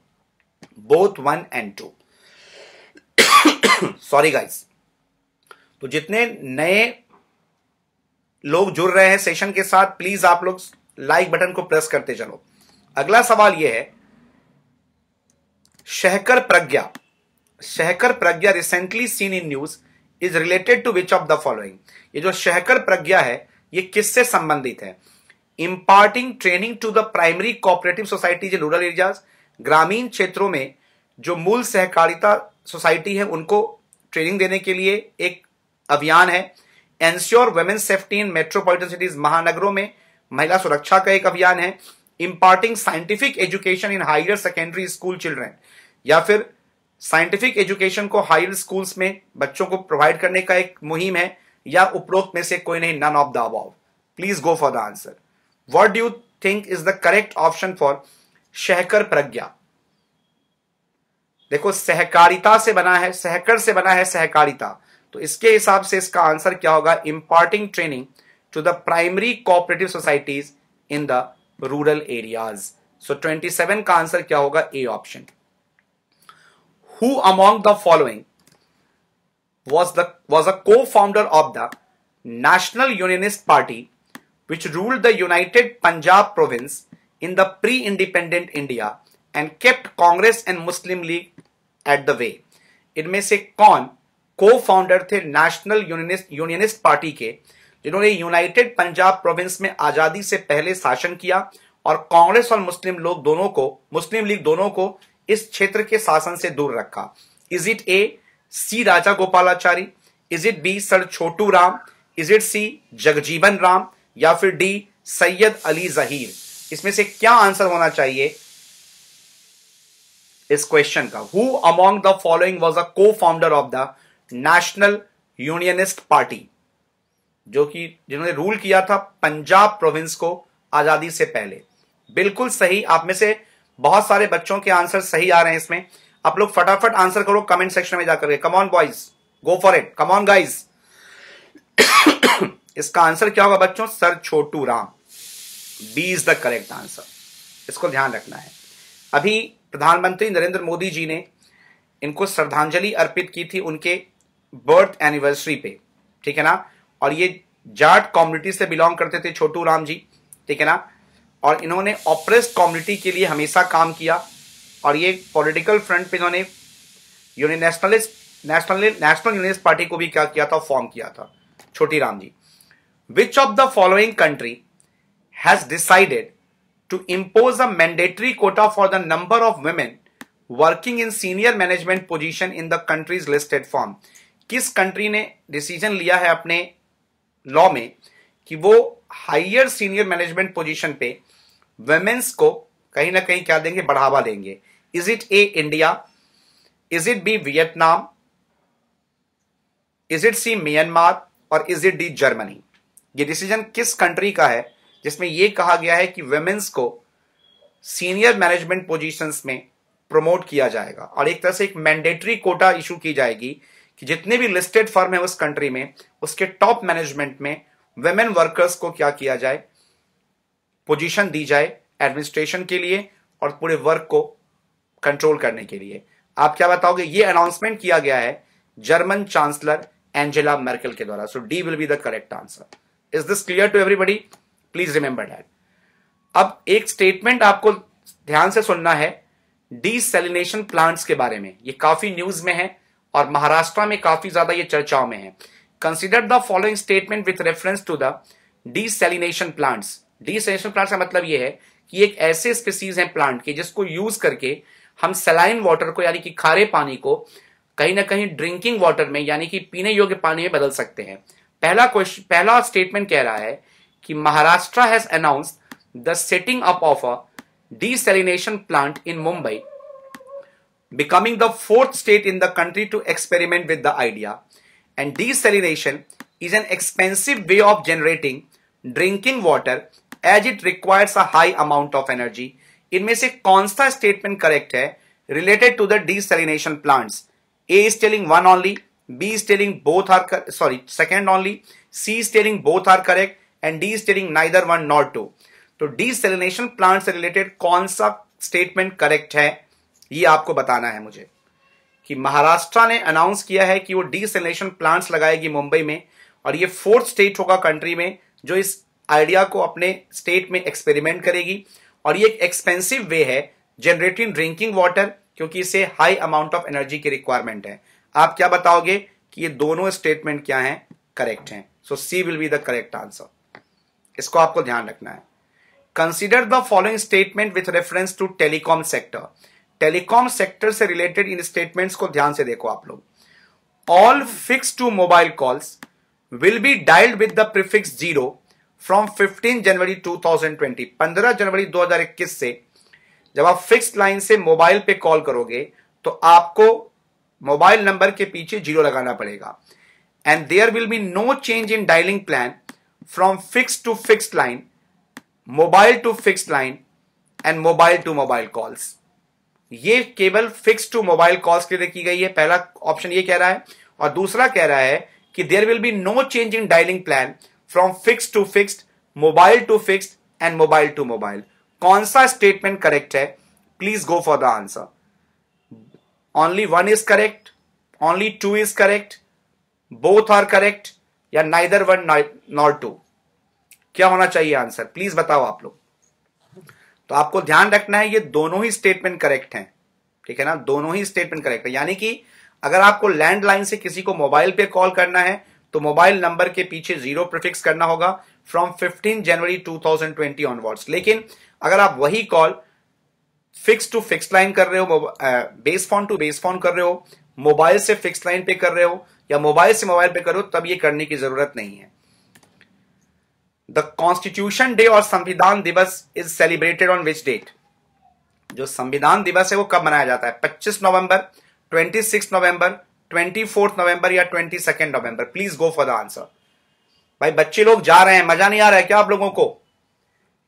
Speaker 1: both one and two sorry guys तो जितने नए लोग जुड़ रहे हैं सेशन के साथ प्लीज आप लोग लाइक बटन को प्रेस करते चलो अगला सवाल यह है Sahakar Pragya Sahakar Pragya recently seen in news is related to which of the following ये जो शहकर प्रज्ञा है ये किससे संबंधित है imparting training to the primary cooperative societies in rural areas ग्रामीण क्षेत्रों में जो मूल सहकारिता सोसाइटी है उनको ट्रेनिंग देने के लिए एक अभियान है ensure women safety in metropolitan cities महानगरों में महिला सुरक्षा का एक अभियान है imparting scientific education in higher secondary school children या फिर साइंटिफिक एजुकेशन को हायर स्कूल्स में बच्चों को प्रोवाइड करने का एक मुहिम है या उपरोक्त में से कोई नहीं none of the above please go for the answer what do think is the correct option for Sahakar Pragya देखो सहकारिता से बना है सहकर से बना है सहकारिता तो इसके हिसाब से इसका आंसर क्या होगा imparting training to the primary cooperative societies in the rural areas so 27 का आंसर क्या होगा A option who among the following was the was a co founder of the National Unionist Party which rule the united Punjab province in the pre independent India and kept Congress and Muslim League at the bay इनमें से कौन को founder थे national Unionist party के जिन्होंने United Punjab province में आजादी से पहले शासन किया और कांग्रेस और मुस्लिम लोग दोनों को मुस्लिम लीग दोनों को इस क्षेत्र के शासन से दूर रखा is it A C Rajagopalachari is it B sir Chhotu Ram is it C Jagjivan Ram या फिर डी सैयद अली जहीर इसमें से क्या आंसर होना चाहिए इस क्वेश्चन का who among the following was a co founder of the National Unionist Party जो कि जिन्होंने रूल किया था पंजाब प्रोविंस को आजादी से पहले बिल्कुल सही आप में से बहुत सारे बच्चों के आंसर सही आ रहे हैं इसमें आप लोग फटाफट आंसर करो कमेंट सेक्शन में जाकर come on boys go for it come on guys इसका आंसर क्या होगा बच्चों sir Chhotu Ram B is the correct answer इसको ध्यान रखना है अभी प्रधानमंत्री नरेंद्र मोदी जी ने इनको श्रद्धांजलि अर्पित की थी उनके बर्थ एनिवर्सरी पे ठीक है ना और ये जाट कम्युनिटी से बिलोंग करते थे छोटू राम जी ठीक है ना और इन्होंने ऑपरेस्ट कम्युनिटी के लिए हमेशा काम किया और ये पॉलिटिकल फ्रंट पे इन्होंने nationalist national national unionist party को भी क्या किया था फॉर्म किया था Chhotu Ram ji which of the following country has decided to impose a mandatory quota for the number of women working in senior management position in the countries listed form किस country ने decision लिया है अपने लॉ में कि वो हायर सीनियर मैनेजमेंट पोजीशन पे womens को कहीं ना कहीं क्या देंगे बढ़ावा देंगे is it A India is it B Vietnam is it C Myanmar और इज इट डी जर्मनी ये डिसीजन किस कंट्री का है जिसमें यह कहा गया है कि वेमेन्स को सीनियर मैनेजमेंट पोजीशंस में प्रमोट किया जाएगा और एक तरह से एक मैंडेटरी कोटा इशू की जाएगी कि जितने भी लिस्टेड फर्म है उस कंट्री में उसके टॉप मैनेजमेंट में वेमेन वर्कर्स को क्या किया जाए पोजीशन दी जाए एडमिनिस्ट्रेशन के लिए और पूरे वर्क को कंट्रोल करने के लिए आप क्या बताओगे ये अनाउंसमेंट किया गया है जर्मन चांसलर एंजेला मर्कल के द्वारा so D will be the correct answer is this clear to everybody please remember that अब एक स्टेटमेंट आपको ध्यान से सुनना है डीसेलिनेशन प्लांट्स के बारे में ये काफी न्यूज में है और महाराष्ट्र में काफी ज्यादा ये चर्चाओं में है consider the following statement with reference to the desalination plants desalination plants का मतलब ये है कि एक ऐसे स्पेसीज हैं प्लांट की जिसको यूज करके हम सलाइन वाटर को यानी कि खारे पानी को कहीं ना कहीं ड्रिंकिंग वाटर में यानी कि पीने योग्य पानी में बदल सकते हैं पहला क्वेश्चन पहला स्टेटमेंट कह रहा है Maharashtra has announced the setting up of a desalination plant in Mumbai, becoming the fourth state in the country to experiment with the idea. And desalination is an expensive way of generating drinking water as it requires a high amount of energy. इनमें से कौन statement statement correct है related to the desalination plants A is telling one only B is telling both are Sorry, second only. C is telling both are correct. And D telling neither one not two तो desalination plant से related कौन सा statement correct है ये आपको बताना है मुझे कि महाराष्ट्र ने अनाउंस किया है कि वो डीसेलिनेशन प्लांट्स लगाएगी मुंबई में और ये फोर्थ स्टेट होगा कंट्री में जो इस आइडिया को अपने स्टेट में एक्सपेरिमेंट करेगी और ये एक एक्सपेंसिव वे है जनरेटिंग ड्रिंकिंग वाटर क्योंकि इसे हाई अमाउंट ऑफ एनर्जी की रिक्वायरमेंट है आप क्या बताओगे कि ये दोनों स्टेटमेंट क्या हैं करेक्ट हैं so C will be the correct answer इसको आपको ध्यान रखना है consider the following statement with reference to telecom sector telecom sector से रिलेटेड इन स्टेटमेंट को ध्यान से देखो आप लोग all fixed to mobile calls will be dialled with the prefix zero from 15 January 2020 15 जनवरी 2021 से जब आप फिक्स लाइन से मोबाइल पे कॉल करोगे तो आपको मोबाइल नंबर के पीछे जीरो लगाना पड़ेगा and there will be no change in dialling plan from fixed to fixed line, mobile to fixed line and mobile to mobile calls ये केवल फिक्स टू मोबाइल कॉल्स के लिए की गई है पहला ऑप्शन ये कह रहा है और दूसरा कह रहा है कि there will be no change in dialling plan from fix to fix mobile to fix and mobile to mobile कौन सा स्टेटमेंट करेक्ट है please go for the answer only one is correct only two is correct both are correct या neither one not two क्या होना चाहिए answer please बताओ आप लोग तो आपको ध्यान रखना है ये दोनों ही स्टेटमेंट करेक्ट हैं ठीक है ना दोनों ही स्टेटमेंट करेक्ट है यानी कि अगर आपको लैंडलाइन से किसी को मोबाइल पे कॉल करना है तो मोबाइल नंबर के पीछे जीरो प्रिफिक्स करना होगा फ्रॉम 15 जनवरी 2020 ऑनवर्ड्स लेकिन अगर आप वही call fix to fix line कर रहे हो base phone to base phone कर रहे हो मोबाइल से फिक्स लाइन पे कर रहे हो या मोबाइल से मोबाइल पे करो तब ये करने की जरूरत नहीं है द कॉन्स्टिट्यूशन डे और संविधान दिवस is celebrated on which date जो संविधान दिवस है वो कब मनाया जाता है 25 नवंबर 26 नवंबर 24 नवंबर या 22 नवंबर please go for the answer भाई बच्चे लोग जा रहे हैं मजा नहीं आ रहा है क्या आप लोगों को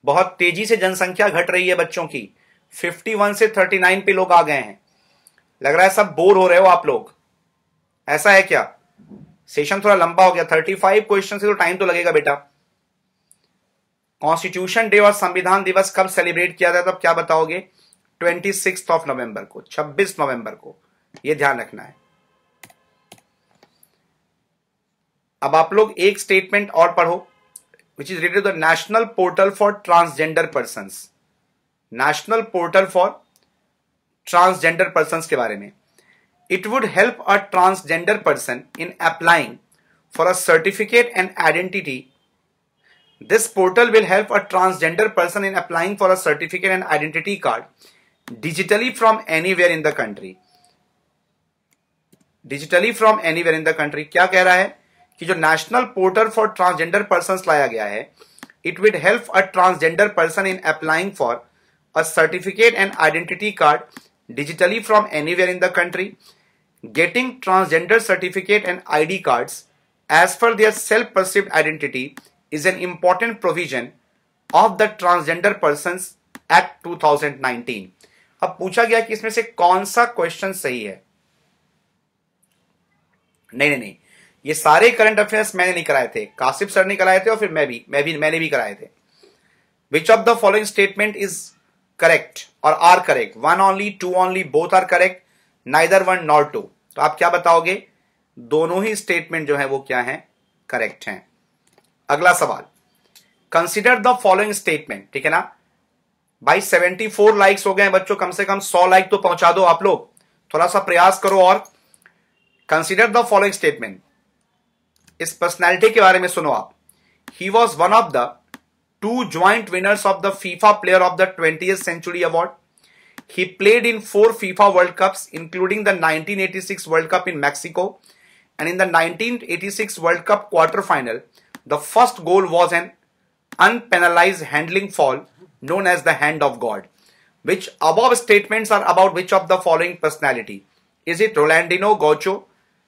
Speaker 1: बहुत तेजी से जनसंख्या घट रही है बच्चों की 51 से 39 पे लोग आ गए हैं लग रहा है सब बोर हो रहे हो आप लोग ऐसा है क्या सेशन थोड़ा लंबा हो गया थर्टी फाइव क्वेश्चन से तो टाइम तो लगेगा बेटा कॉन्स्टिट्यूशन डे और संविधान दिवस कब सेलिब्रेट किया जाता है क्या बताओगे ट्वेंटी सिक्स ऑफ नवंबर को छब्बीस नवंबर को यह ध्यान रखना है अब आप लोग एक स्टेटमेंट और पढ़ो which is related the national portal for transgender person national portal for transgender person के बारे में It would help a transgender person in applying for a certificate and identity. This portal will help a transgender person in applying for a certificate and identity card digitally from anywhere in the country. Digitally from anywhere in the country क्या कह रहा है कि जो national portal for transgender person लाया गया है it will help a transgender person in applying for a certificate and identity card digitally from anywhere in the country getting transgender certificate and ID cards as per their self-perceived identity is an important provision of the Transgender Persons Act 2019. ab pucha gaya ki isme se kaun sa question sahi hai nahi nahi nahi ye sare current affairs maine nahi karaye the kasif sir ne karaye the aur fir main bhi main bhi maine bhi karaye the which of the following statement is correct or are correct one only two only both are correct neither one not two तो आप क्या बताओगे दोनों ही statement जो है वो क्या है करेक्ट हैं अगला सवाल कंसिडर द फॉलोइंग स्टेटमेंट ठीक है ना भाई 74 लाइक्स हो गए हैं बच्चों कम से कम 100 लाइक तो पहुंचा दो आप लोग थोड़ा सा प्रयास करो और कंसिडर द फॉलोइंग स्टेटमेंट इस पर्सनैलिटी के बारे में सुनो आप he was one of the two joint winners of the FIFA player of the twenty century award He played in four FIFA World Cups, including the 1986 World Cup in Mexico. And in the 1986 World Cup quarterfinal, the first goal was an unpenalized handling fall known as the hand of God. Which above statements are about which of the following personality? Is it Rolandino Gaucho,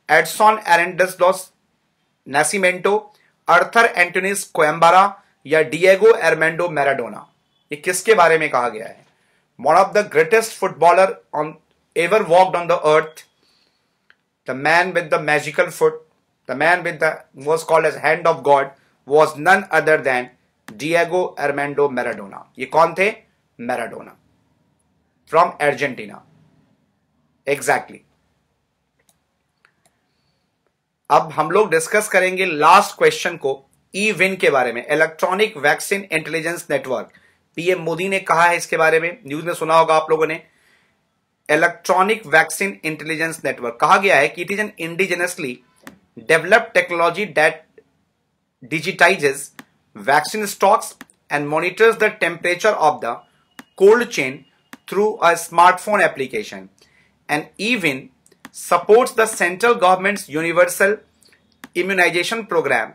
Speaker 1: Edson Arantes dos Nascimento, Arthur Antonis Coimbra or Diego Armando Maradona? ये किसके बारे में कहा गया है one of the greatest footballer on ever walked on the earth the man with the magical foot the man with the was called as hand of god was none other than diego armando maradona ye kaun the maradona from argentina exactly अब हम लोग discuss करेंगे last question को ई VIN के बारे में electronic vaccine intelligence network PM Modi ने कहा है इसके बारे में न्यूज में सुना होगा आप लोगों ने इलेक्ट्रॉनिक वैक्सीन इंटेलिजेंस नेटवर्क कहा गया है कि it is an indigenously develop technology that digitises vaccine stocks and monitors the temperature of the cold chain through a smartphone application and even support the central government universal immunisation programme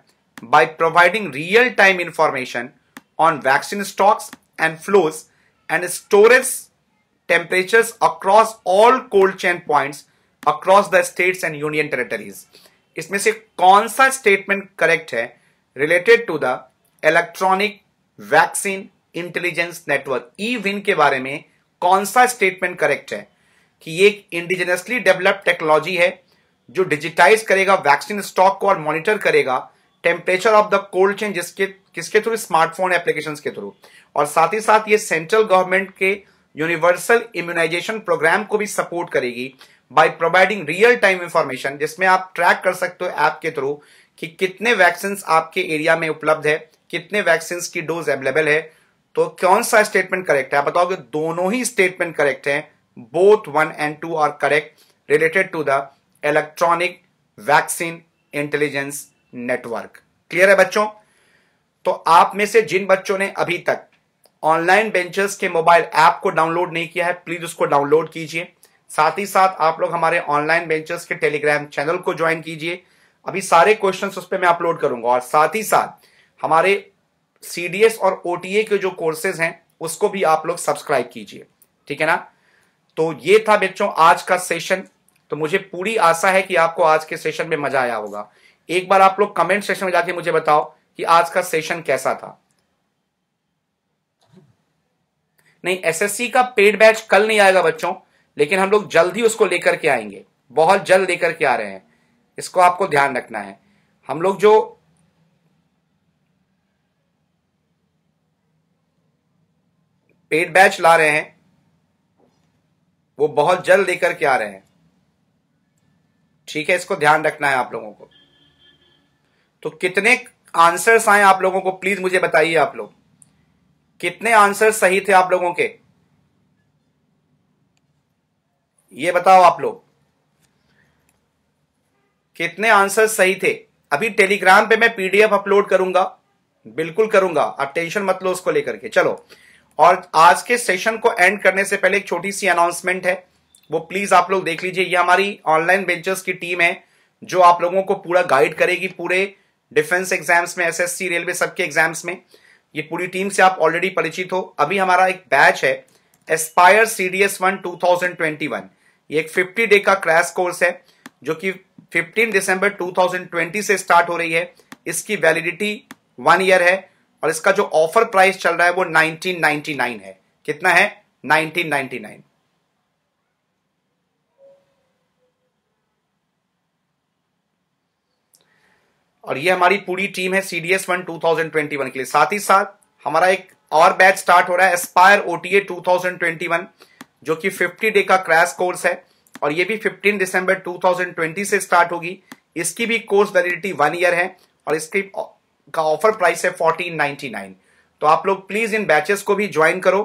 Speaker 1: by providing real time information on vaccine stocks and flows and stores temperatures across all cold chain points across the states and union territories इसमें से कौन सा statement correct है related to the electronic vaccine intelligence network E VIN के बारे में कौन सा स्टेटमेंट करेक्ट है कि ये एक इंडिजिनसली डेवलप्ड टेक्नोलॉजी है जो डिजिटाइज करेगा वैक्सीन स्टॉक को और मॉनिटर करेगा temperature of the cold chain जिसके किसके थ्रू स्मार्टफोन एप्लीकेशन के थ्रू और साथ ही साथ ये सेंट्रल गवर्नमेंट के यूनिवर्सल इम्यूनाइजेशन प्रोग्राम को भी सपोर्ट करेगी by providing real time information जिसमें आप ट्रैक कर सकते हो ऐप के थ्रू कि कितने वैक्सीन आपके एरिया में उपलब्ध है कितने वैक्सीन की डोज अवेलेबल है तो कौन सा स्टेटमेंट करेक्ट है आप बताओगे दोनों ही स्टेटमेंट करेक्ट है both one and two are correct related to the electronic vaccine intelligence network clear है बच्चों तो आप में से जिन बच्चों ने अभी तक ऑनलाइन बेंचर्स के मोबाइल ऐप को डाउनलोड नहीं किया है प्लीज उसको डाउनलोड कीजिए साथ ही साथ आप लोग हमारे ऑनलाइन बेंचर्स के टेलीग्राम चैनल को ज्वाइन कीजिए अभी सारे क्वेश्चंस उस पर मैं अपलोड करूंगा और साथ ही साथ हमारे सीडीएस और ओटीए के जो कोर्सेज हैं उसको भी आप लोग सब्सक्राइब कीजिए ठीक है ना तो ये था बच्चों आज का सेशन तो मुझे पूरी आशा है कि आपको आज के सेशन में मजा आया होगा एक बार आप लोग कमेंट सेशन में जाके मुझे बताओ कि आज का सेशन कैसा था नहीं एसएससी का पेड बैच कल नहीं आएगा बच्चों लेकिन हम लोग जल्द ही उसको लेकर के आएंगे बहुत जल्द लेकर के आ रहे हैं इसको आपको ध्यान रखना है हम लोग जो पेड बैच ला रहे हैं वो बहुत जल्द लेकर के आ रहे हैं ठीक है इसको ध्यान रखना है आप लोगों को तो कितने आंसर्स आए आप लोगों को प्लीज मुझे बताइए आप लोग कितने आंसर सही थे आप लोगों के ये बताओ आप लोग कितने आंसर सही थे अभी टेलीग्राम पे मैं पीडीएफ अपलोड करूंगा बिल्कुल करूंगा आप टेंशन मत लो उसको लेकर के चलो और आज के सेशन को एंड करने से पहले एक छोटी सी अनाउंसमेंट है वो प्लीज आप लोग देख लीजिए ये हमारी ऑनलाइन वेंचर्स की टीम है जो आप लोगों को पूरा गाइड करेगी पूरे डिफेंस एग्जाम्स में एसएससी रेलवे सबके एग्जाम्स में ये पूरी टीम से आप ऑलरेडी परिचित हो अभी हमारा एक बैच है Aspire C D S one two thousand twenty one ये एक फिफ्टी डे का क्रैश कोर्स है जो कि fifteen December two thousand twenty से स्टार्ट हो रही है इसकी वैलिडिटी वन ईयर है और इसका जो ऑफर प्राइस चल रहा है वो नाइनटीन नाइनटी नाइन है कितना है नाइनटीन नाइनटी नाइन और ये हमारी पूरी टीम है C D S one two thousand twenty one के लिए साथ ही साथ हमारा एक और बैच स्टार्ट हो रहा है Aspire O T A two thousand twenty one जो कि फिफ्टी डे का क्रैश कोर्स है और ये भी fifteen December two thousand twenty से स्टार्ट होगी इसकी भी कोर्स वैलिडिटी वन ईयर है और इसकी का ऑफर प्राइस है फोर्टीन नाइनटी नाइन तो आप लोग प्लीज इन बैचेस को भी ज्वाइन करो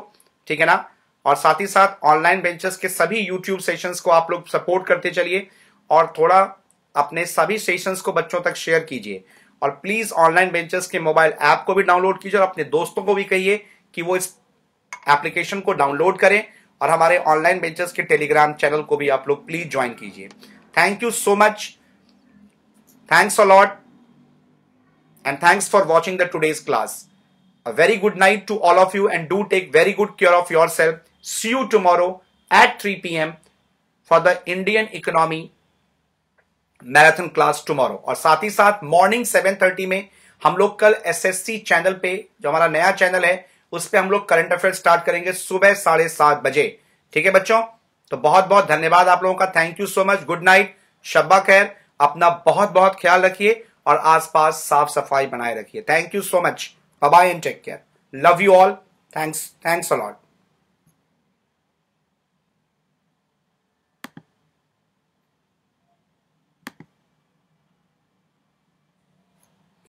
Speaker 1: ठीक है ना और साथ ही साथ ऑनलाइन बेंचेस के सभी यूट्यूब सेशंस को आप लोग सपोर्ट करते चलिए और थोड़ा अपने सभी सेशंस को बच्चों तक शेयर कीजिए और प्लीज ऑनलाइन बेंचर्स के मोबाइल ऐप को भी डाउनलोड कीजिए और अपने दोस्तों को भी कहिए कि वो इस एप्लीकेशन को डाउनलोड करें और हमारे ऑनलाइन बेंचर्स के टेलीग्राम चैनल को भी आप लोग प्लीज ज्वाइन कीजिए thank you so much thanks a lot and thanks for watching the today's class a very good night to all of you and do take very good care of yourself see you tomorrow at three P M for the Indian economy marathon class tomorrow और साथ ही साथ morning 7:30 में हम लोग कल SSC channel पे जो हमारा नया चैनल है उस पर हम लोग करंट अफेयर स्टार्ट करेंगे सुबह साढ़े सात बजे ठीक है बच्चों तो बहुत बहुत धन्यवाद आप लोगों का thank you so much good night शब्बा खैर अपना बहुत बहुत ख्याल रखिए और आसपास साफ सफाई बनाए रखिए thank you so much bye and take care love you all thanks thanks a lot